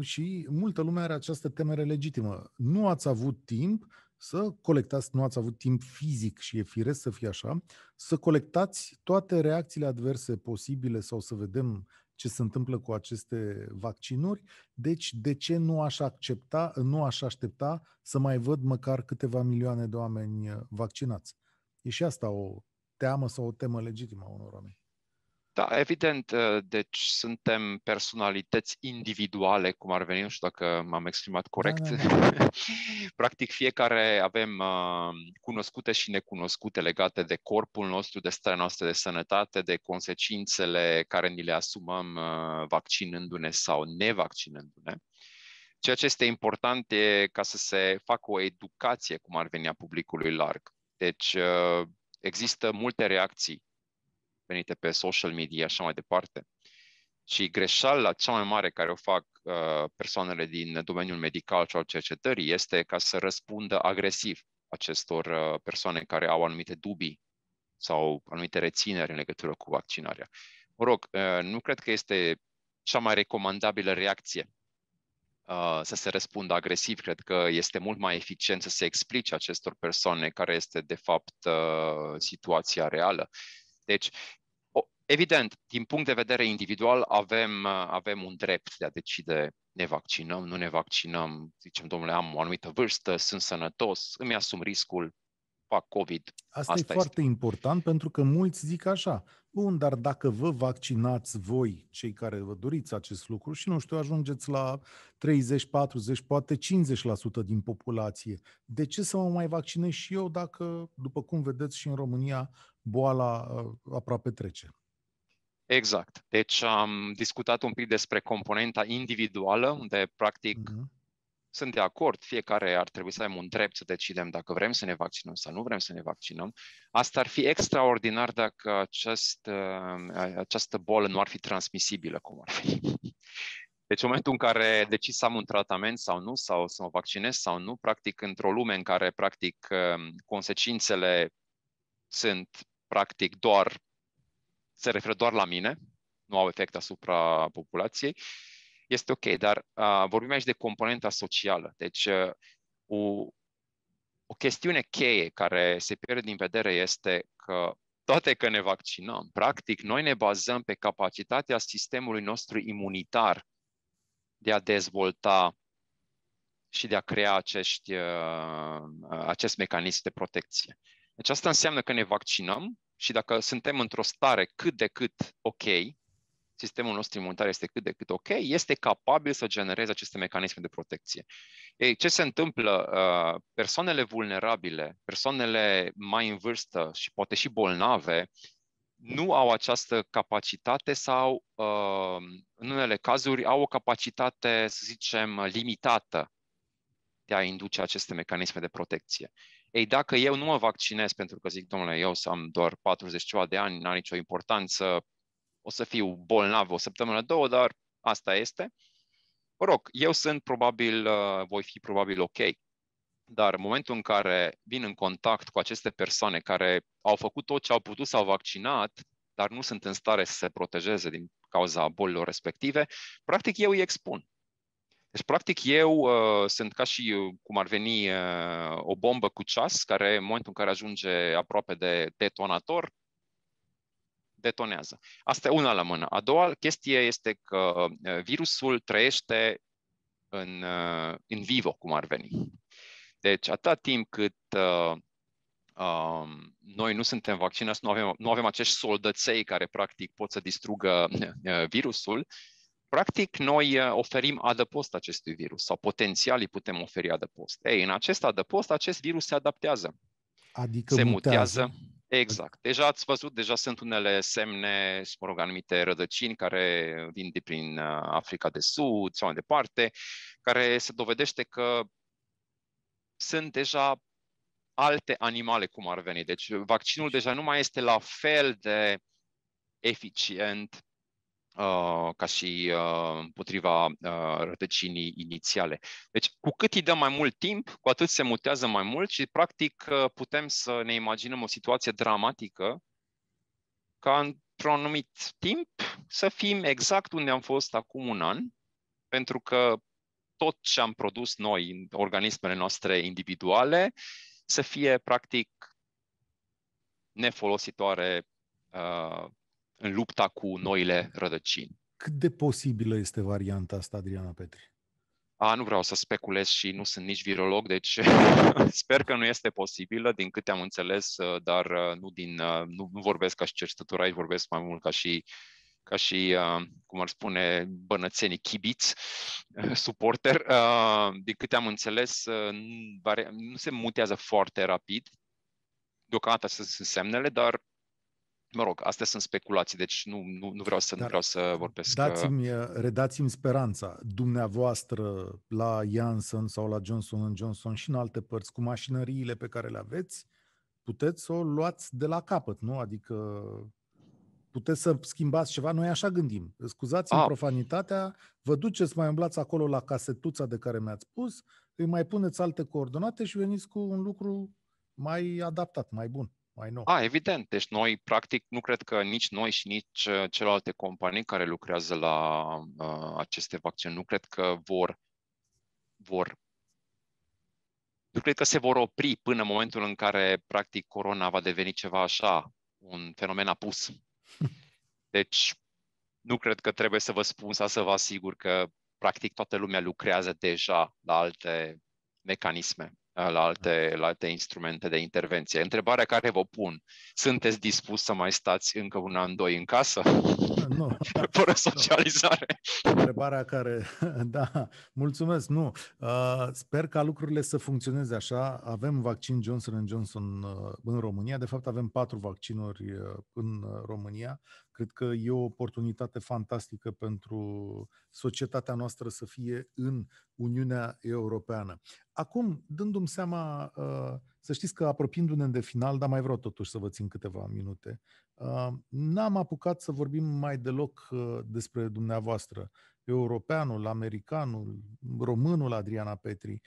Și multă lume are această temere legitimă. Nu ați avut timp să colectați, nu ați avut timp fizic și e firesc să fie așa, să colectați toate reacțiile adverse posibile sau să vedem ce se întâmplă cu aceste vaccinuri. Deci, de ce nu aș accepta, nu aș aștepta să mai văd măcar câteva milioane de oameni vaccinați? E și asta o teamă sau o temă legitimă a unor oameni. Da, evident, ă, deci suntem personalități individuale, cum ar veni, nu știu dacă m-am exprimat corect. Da, da. da. Practic fiecare avem ă, cunoscute și necunoscute legate de corpul nostru, de starea noastră de sănătate, de consecințele care ni le asumăm ă, vaccinându-ne sau nevaccinându-ne. Ceea ce este important e ca să se facă o educație, cum ar veni, a publicului larg. Deci există multe reacții venite pe social media și așa mai departe. Și greșeala cea mai mare care o fac uh, persoanele din domeniul medical sau al cercetării este ca să răspundă agresiv acestor uh, persoane care au anumite dubii sau anumite rețineri în legătură cu vaccinarea. Mă rog, uh, nu cred că este cea mai recomandabilă reacție uh, să se răspundă agresiv. Cred că este mult mai eficient să se explice acestor persoane care este, de fapt, uh, situația reală. Deci, Evident, din punct de vedere individual, avem, avem un drept de a decide ne vaccinăm, nu ne vaccinăm, zicem, domnule, am o anumită vârstă, sunt sănătos, îmi asum riscul, fac COVID. Asta, asta e foarte este. important pentru că mulți zic așa, bun, dar dacă vă vaccinați voi, cei care vă doriți acest lucru și, nu știu, ajungeți la 30, 40, poate 50% din populație, de ce să mă mai vaccinez și eu dacă, după cum vedeți și în România, boala uh, aproape trece? Exact. Deci am discutat un pic despre componenta individuală, unde practic uh-huh. sunt de acord, fiecare ar trebui să avem un drept să decidem dacă vrem să ne vaccinăm sau nu vrem să ne vaccinăm. Asta ar fi extraordinar dacă acest, uh, această bolă nu ar fi transmisibilă, cum ar fi. Deci în momentul în care decizi să am un tratament sau nu, sau să mă vaccinez sau nu, practic într-o lume în care practic um, consecințele sunt practic doar se referă doar la mine, nu au efect asupra populației, este ok, dar uh, vorbim aici de componenta socială. Deci, uh, o, o chestiune cheie care se pierde din vedere este că toate că ne vaccinăm, practic, noi ne bazăm pe capacitatea sistemului nostru imunitar de a dezvolta și de a crea acești, uh, acest mecanism de protecție. Deci asta înseamnă că ne vaccinăm, și dacă suntem într-o stare cât de cât ok, sistemul nostru imunitar este cât de cât ok, este capabil să genereze aceste mecanisme de protecție. Ei, ce se întâmplă? Uh, persoanele vulnerabile, persoanele mai în vârstă și poate și bolnave, nu au această capacitate sau, uh, în unele cazuri, au o capacitate, să zicem, limitată de a induce aceste mecanisme de protecție. Ei, dacă eu nu mă vaccinez pentru că zic, domnule, eu să am doar 40 ceva de ani, n-are nicio importanță, o să fiu bolnav o săptămână, două, dar asta este. Mă rog, eu sunt probabil, uh, voi fi probabil ok. Dar în momentul în care vin în contact cu aceste persoane care au făcut tot ce au putut, s-au vaccinat, dar nu sunt în stare să se protejeze din cauza bolilor respective, practic eu îi expun. Deci, practic, eu uh, sunt ca și uh, cum ar veni uh, o bombă cu ceas, care în momentul în care ajunge aproape de detonator, detonează. Asta e una la mână. A doua chestie este că uh, virusul trăiește în, uh, în vivo, cum ar veni. Deci, atâta timp cât uh, um, noi nu suntem vaccinați, nu avem, nu avem acești soldăței care practic pot să distrugă uh, virusul, Practic, noi eh, oferim adăpost acestui virus sau potențial îi putem oferi adăpost. Ei, în acest adăpost, acest virus se adaptează. Adică se mutează. mutează. Exact. Adică- deja ați văzut, deja sunt unele semne, mă rog, anumite rădăcini care vin de prin eh, Africa de Sud sau mai departe, care se dovedește că sunt deja alte animale, cum ar veni. Deci vaccinul deja nu mai este la fel de eficient Uh, ca și uh, împotriva uh, rădăcinii inițiale. Deci, cu cât îi dăm mai mult timp, cu atât se mutează mai mult și, practic, putem să ne imaginăm o situație dramatică ca într-un anumit timp să fim exact unde am fost acum un an, pentru că tot ce am produs noi în organismele noastre individuale să fie, practic, nefolositoare uh, în lupta cu noile rădăcini. Cât de posibilă este varianta asta, Adriana Petri? A, nu vreau să speculez și nu sunt nici virolog, deci sper că nu este posibilă, din câte am înțeles, dar uh, nu, din, uh, nu, nu vorbesc ca și cercetător aici, vorbesc mai mult ca și, ca și uh, cum ar spune, bănățenii, chibiți, suporter. Din câte am înțeles, nu se mutează foarte rapid, deocamdată sunt semnele, dar mă rog, astea sunt speculații, deci nu, nu, nu vreau să Dar nu vreau să vorbesc. Uh, dați-mi, uh, redați-mi speranța, dumneavoastră la Janssen sau la Johnson Johnson și în alte părți, cu mașinăriile pe care le aveți, puteți să o luați de la capăt, nu? Adică puteți să schimbați ceva, noi așa gândim. Scuzați-mi ah. profanitatea, vă duceți, mai umblați acolo la casetuța de care mi-ați spus, îi mai puneți alte coordonate și veniți cu un lucru mai adaptat, mai bun mai nou. A, evident. Deci noi, practic, nu cred că nici noi și nici uh, celelalte companii care lucrează la uh, aceste vaccine, nu cred că vor, vor nu cred că se vor opri până în momentul în care, practic, corona va deveni ceva așa, un fenomen apus. Deci, nu cred că trebuie să vă spun sau să vă asigur că, practic, toată lumea lucrează deja la alte mecanisme la alte, la alte instrumente de intervenție. Întrebarea care vă pun, sunteți dispus să mai stați încă un an, doi în casă? Nu. Fără socializare? Nu. Întrebarea care, da, mulțumesc, nu. Uh, sper ca lucrurile să funcționeze așa. Avem vaccin Johnson Johnson uh, în România. De fapt, avem patru vaccinuri uh, în România. Cred că e o oportunitate fantastică pentru societatea noastră să fie în Uniunea Europeană. Acum, dându-mi seama, uh, să știți că apropiindu-ne de final, dar mai vreau totuși să vă țin câteva minute, uh, n-am apucat să vorbim mai deloc uh, despre dumneavoastră, europeanul, americanul, românul Adriana Petri.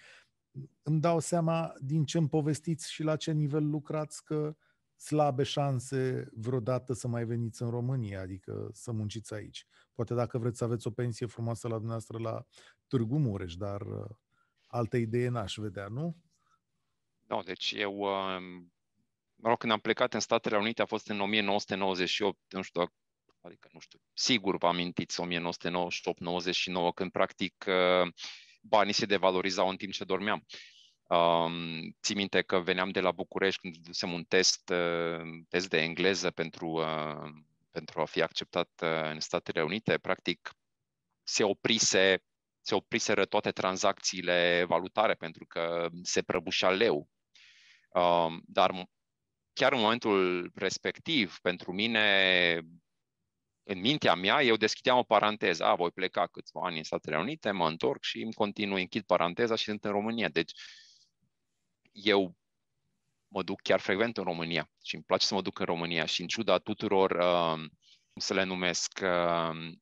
Îmi dau seama din ce îmi povestiți și la ce nivel lucrați că slabe șanse vreodată să mai veniți în România, adică să munciți aici. Poate dacă vreți să aveți o pensie frumoasă la dumneavoastră la Târgu Mureș, dar uh, altă idee n-aș vedea, nu? Da, deci eu, um, mă rog, când am plecat în Statele Unite a fost în 1998, nu știu adică nu știu, sigur vă amintiți 1998-99, când practic uh, banii se devalorizau în timp ce dormeam. Um, ții minte că veneam de la București când dusem un test, uh, test de engleză pentru, uh, pentru a fi acceptat uh, în Statele Unite. Practic, se oprise se opriseră toate tranzacțiile valutare pentru că se prăbușea leu. Uh, dar chiar în momentul respectiv, pentru mine, în mintea mea, eu deschideam o paranteză. A, voi pleca câțiva ani în Statele Unite, mă întorc și îmi continui, închid paranteza și sunt în România. Deci, uh, eu mă duc chiar frecvent în România și îmi place să mă duc în România și în ciuda tuturor, uh, să le numesc, uh,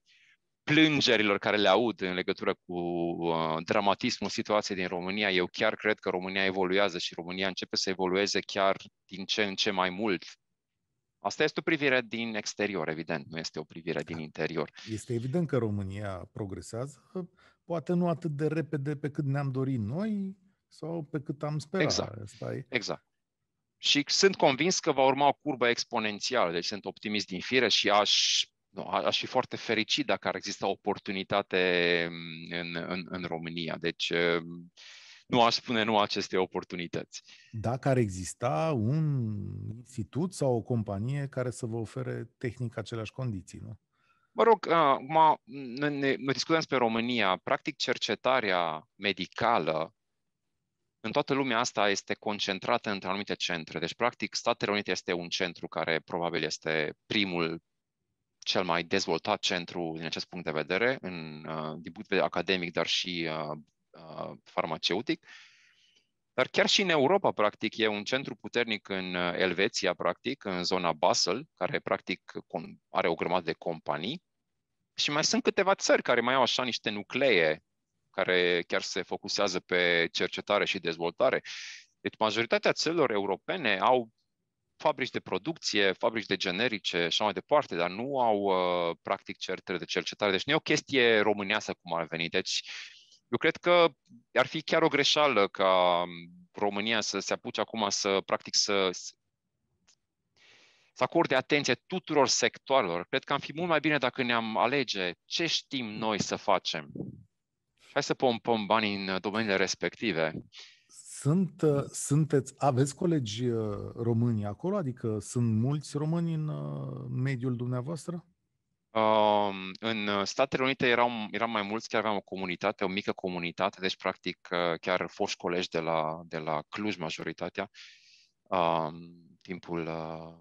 plângerilor care le aud în legătură cu uh, dramatismul situației din România, eu chiar cred că România evoluează și România începe să evolueze chiar din ce în ce mai mult. Asta este o privire din exterior, evident, nu este o privire din interior. Este evident că România progresează, poate nu atât de repede pe cât ne-am dorit noi, sau pe cât am sperat. Exact. Asta e... exact. Și sunt convins că va urma o curbă exponențială, deci sunt optimist din fire și aș, nu, aș fi foarte fericit dacă ar exista oportunitate în, în, în România. Deci ehm, nu aș spune nu aceste oportunități. Dacă ar exista un institut sau o companie care să vă ofere tehnic aceleași condiții, nu? Mă rog, acum ne, ne, discutăm despre România. Practic, cercetarea medicală în toată lumea asta este concentrată între anumite centre. Deci, practic, Statele Unite este un centru care probabil este primul cel mai dezvoltat centru din acest punct de vedere, în, uh, din punct de vedere academic, dar și uh, uh, farmaceutic. Dar chiar și în Europa, practic, e un centru puternic în uh, Elveția, practic, în zona Basel, care, practic, are o grămadă de companii. Și mai sunt câteva țări care mai au așa niște nuclee care chiar se focusează pe cercetare și dezvoltare. Deci majoritatea țărilor europene au fabrici de producție, fabrici de generice și așa mai departe, dar nu au uh, practic certere de cercetare. Deci nu e o chestie românească cum ar veni. Deci eu cred că ar fi chiar o greșeală ca România să se apuce acum să practic să, să acorde atenție tuturor sectoarelor. Cred că am fi mult mai bine dacă ne-am alege ce știm noi să facem hai să pompăm banii în uh, domeniile respective. Sunt, uh, sunteți, aveți colegi uh, români acolo? Adică sunt mulți români în mediul dumneavoastră? Um, uh, în Statele Unite erau, eram mai mulți, chiar aveam o comunitate, o mică comunitate, deci practic chiar foști colegi de la, de la Cluj, majoritatea, uh, timpul uh,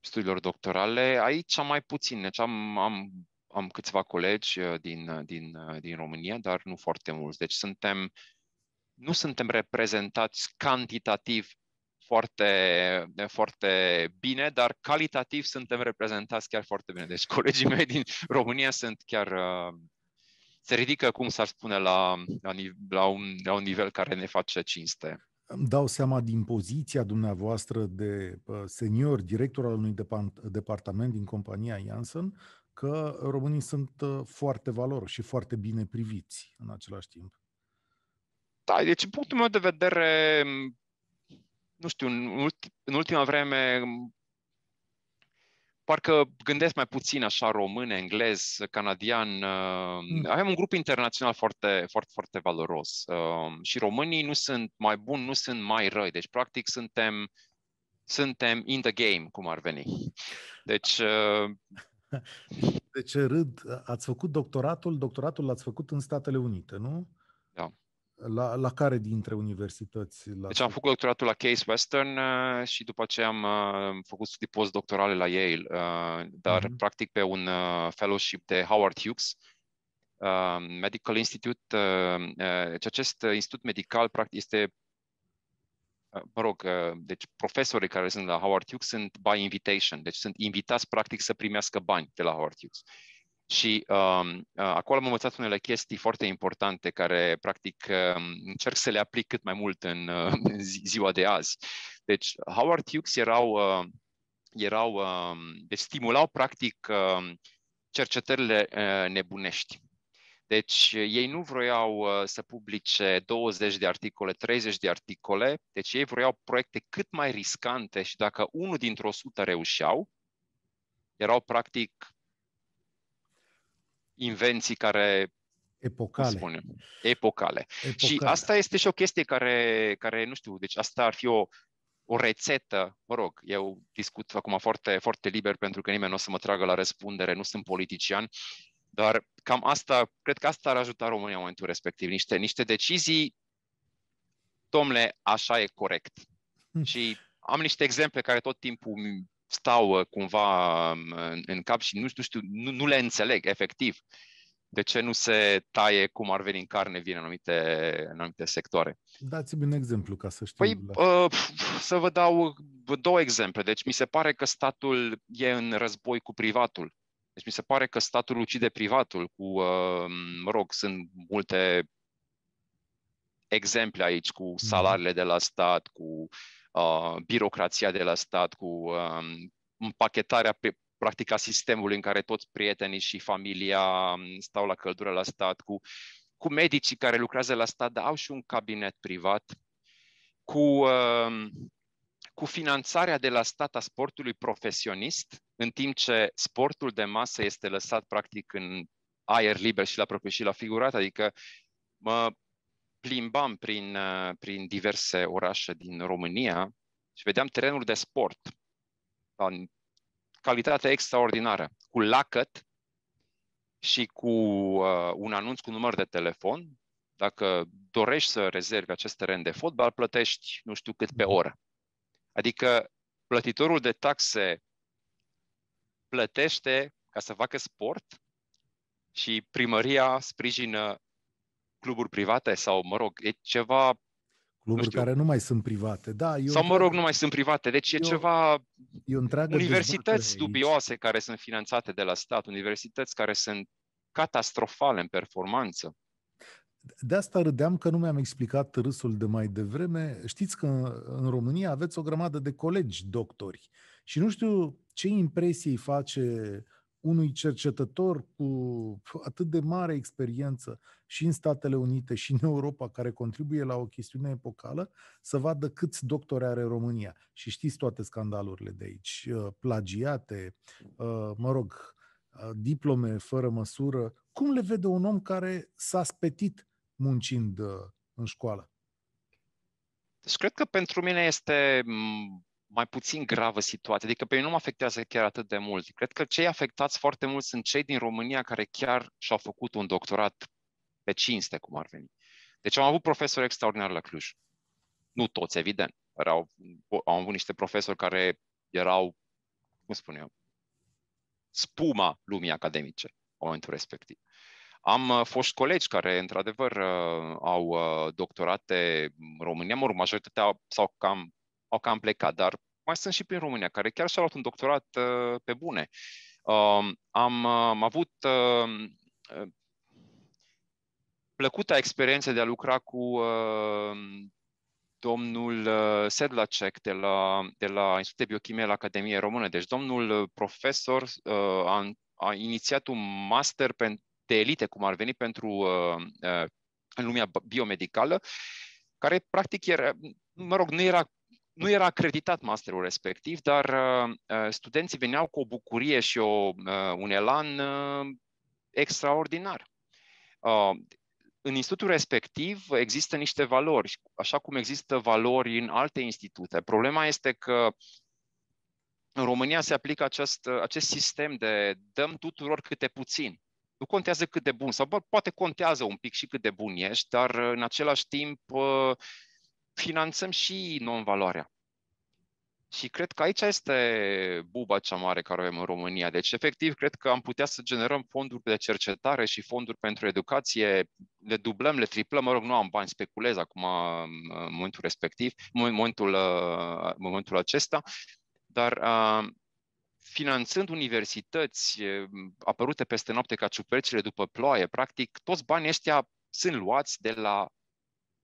studiilor doctorale. Aici am mai puțin, deci am, am am câțiva colegi uh, din, uh, din, uh, din România, dar nu foarte mulți. Deci suntem, nu suntem reprezentați cantitativ foarte, foarte bine, dar calitativ suntem reprezentați chiar foarte bine. Deci colegii mei din România sunt chiar se ridică, cum s-ar spune, la, la, la, un, la un nivel care ne face cinste. Îmi dau seama din poziția dumneavoastră de senior, director al unui departament din compania Janssen, că românii sunt ă, foarte valoroși și foarte bine priviți în același timp. Da, deci în punctul meu de vedere, nu știu, în, ulti- în ultima vreme parcă gândesc mai puțin așa român, englez, canadian. Mm. Avem un grup internațional foarte, foarte, foarte valoros ă, și românii nu sunt mai buni, nu sunt mai răi. Deci, practic, suntem, suntem in the game, cum ar veni. Deci, De deci, ce râd? Ați făcut doctoratul, doctoratul l-ați făcut în Statele Unite, nu? Da. La, la care dintre universități? La... Deci am făcut doctoratul la Case Western uh, și după aceea am uh, făcut studii postdoctorale la Yale, uh, dar uh-huh. practic pe un uh, fellowship de Howard Hughes, uh, Medical Institute. uh, uh deci acest institut medical practic este Uh, mă rog, uh, deci profesorii care sunt la Howard Hughes sunt by invitation, deci sunt invitați practic să primească bani de la Howard Hughes. Și um, uh, acolo am învățat unele chestii foarte importante care, practic, um, încerc să le aplic cât mai mult în, în zi, ziua de azi. Deci, Howard Hughes erau, uh, erau um, deci stimulau, practic, um, cercetările uh, nebunești. Deci uh, ei nu vroiau uh, să publice 20 de articole, 30 de articole, deci ei vroiau proiecte cât mai riscante și dacă unul dintre 100 reușeau, erau practic invenții care epocale. Spun, epocale. epocale. Și asta este și o chestie care, care nu știu, deci asta ar fi o, o rețetă, mă rog, eu discut acum foarte, foarte liber pentru că nimeni nu o să mă tragă la răspundere, nu sunt politician, dar cam asta, cred că asta ar ajuta România în momentul respectiv. Niște, niște decizii, domnule, așa e corect. Hmm. Și am niște exemple care tot timpul stau uh, cumva um, în, în cap și nu, nu știu, nu, nu le înțeleg efectiv. De ce nu se taie cum ar veni în carne vine în anumite, în anumite sectoare? Dați-mi un exemplu ca să știu. Păi, la... Uh, să vă dau uh, două exemple. Deci mi se pare că statul e în război cu privatul. Deci mi se pare că statul ucide privatul cu, uh, mă rog, sunt multe exemple aici cu mhm. salariile de la stat, cu uh, birocrația de la stat, cu uh, împachetarea pe, practica sistemului în care toți prietenii și familia um, stau la căldură la stat, cu, cu medicii care lucrează la stat, dar au și un cabinet privat, cu, uh, cu finanțarea de la stat a sportului profesionist, în timp ce sportul de masă este lăsat practic în aer liber și la propriu și la figurat, adică mă plimbam prin, uh, prin diverse orașe din România și vedeam terenuri de sport în calitate extraordinară, cu lacăt și cu uh, un anunț cu număr de telefon. Dacă dorești să rezervi acest teren de fotbal, plătești nu știu cât pe oră. Adică plătitorul de taxe plătește ca să facă sport și primăria sprijină cluburi private sau, mă rog, e ceva... Cluburi nu știu, care nu mai sunt private, da. Eu sau, mă rog, nu mai sunt private. Deci e, e ceva... E universități dubioase aici. care sunt finanțate de la stat, universități care sunt catastrofale în performanță. De asta râdeam că nu mi-am explicat râsul de mai devreme. Știți că în România aveți o grămadă de colegi doctori și nu știu ce impresie îi face unui cercetător cu atât de mare experiență și în Statele Unite și în Europa, care contribuie la o chestiune epocală, să vadă câți doctori are România. Și știți toate scandalurile de aici, uh, plagiate, uh, mă rog, uh, diplome fără măsură. Cum le vede un om care s-a spetit muncind în școală? Deci cred că pentru mine este mai puțin gravă situație, adică pe ei nu mă afectează chiar atât de mult. Cred că cei afectați foarte mult sunt cei din România care chiar și-au făcut un doctorat pe cinste, cum ar veni. Deci am avut profesori extraordinari la Cluj. Nu toți, evident. Erau, au avut niște profesori care erau, cum spun eu, spuma lumii academice în momentul respectiv. Am uh, fost colegi care, într-adevăr, uh, au uh, doctorate în România, mă rog, majoritatea sau cam au cam plecat, dar mai sunt și prin România, care chiar și-au luat un doctorat uh, pe bune. Um, am, am avut um, uh, plăcuta experiență de a lucra cu um, domnul uh, Sedlacek de la, de la Institutul de Biochimie la Academie Română. Deci domnul profesor a, a inițiat un master de elite, cum ar veni, pentru în lumea biomedicală, care practic era, mă rog, nu era nu era acreditat masterul respectiv, dar uh, uh, studenții veneau cu o bucurie și o, uh, un elan extraordinar. În institutul respectiv există niște valori, așa cum există valori în alte institute. Problema este că în România se aplică acest, acest sistem de dăm tuturor câte puțin. Nu contează cât de bun, sau poate contează un pic și cât de bun ești, dar în același timp finanțăm și non-valoarea. Și cred că aici este buba cea mare care avem în România. Deci, efectiv, cred că am putea să generăm fonduri de cercetare și fonduri pentru educație, le dublăm, le triplăm, mă rog, nu am bani, speculez acum în momentul respectiv, în momentul, în momentul acesta, dar finanțând universități apărute peste noapte ca ciupercile după ploaie, practic, toți banii ăștia sunt luați de la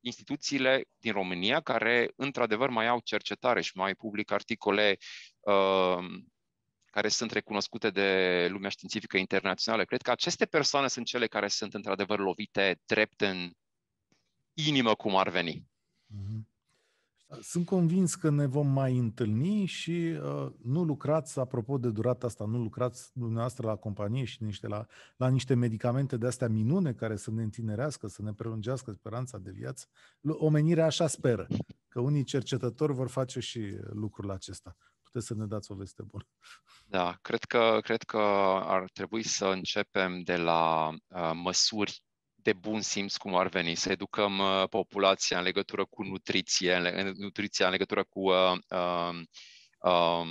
instituțiile din România care, într-adevăr, mai au cercetare și mai public articole uh, care sunt recunoscute de lumea științifică internațională. Cred că aceste persoane sunt cele care sunt, într-adevăr, lovite drept în inimă cum ar veni. Mm-hmm. Sunt convins că ne vom mai întâlni și uh, nu lucrați, apropo de durata asta, nu lucrați dumneavoastră la companie și niște la, la niște medicamente de astea minune care să ne întinerească, să ne prelungească speranța de viață. Omenirea așa speră că unii cercetători vor face și lucrul acesta. Puteți să ne dați o veste bună. Da, cred că, cred că ar trebui să începem de la uh, măsuri de bun simț cum ar veni, să educăm uh, populația în legătură cu nutriție, în, nutriția în legătură cu uh, uh, um,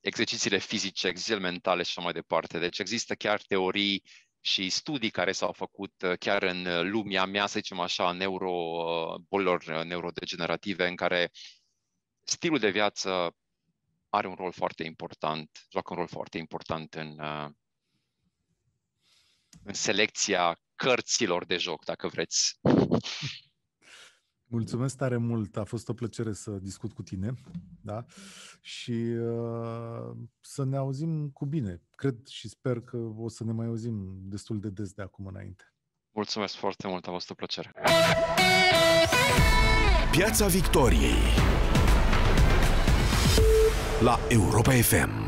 exercițiile fizice, exercițiile mentale și așa mai departe. Deci există chiar teorii și studii care s-au făcut uh, chiar în uh, lumea mea, să zicem așa, neuro, bolilor neurodegenerative, în care stilul de viață are un rol foarte important, joacă un rol foarte important în, în selecția cărților de joc, dacă vreți. Mulțumesc tare mult, a fost o plăcere să discut cu tine da? și uh, să ne auzim cu bine. Cred și sper că o să ne mai auzim destul de des de acum înainte. Mulțumesc foarte mult, a fost o plăcere. Piața Victoriei la Europa FM.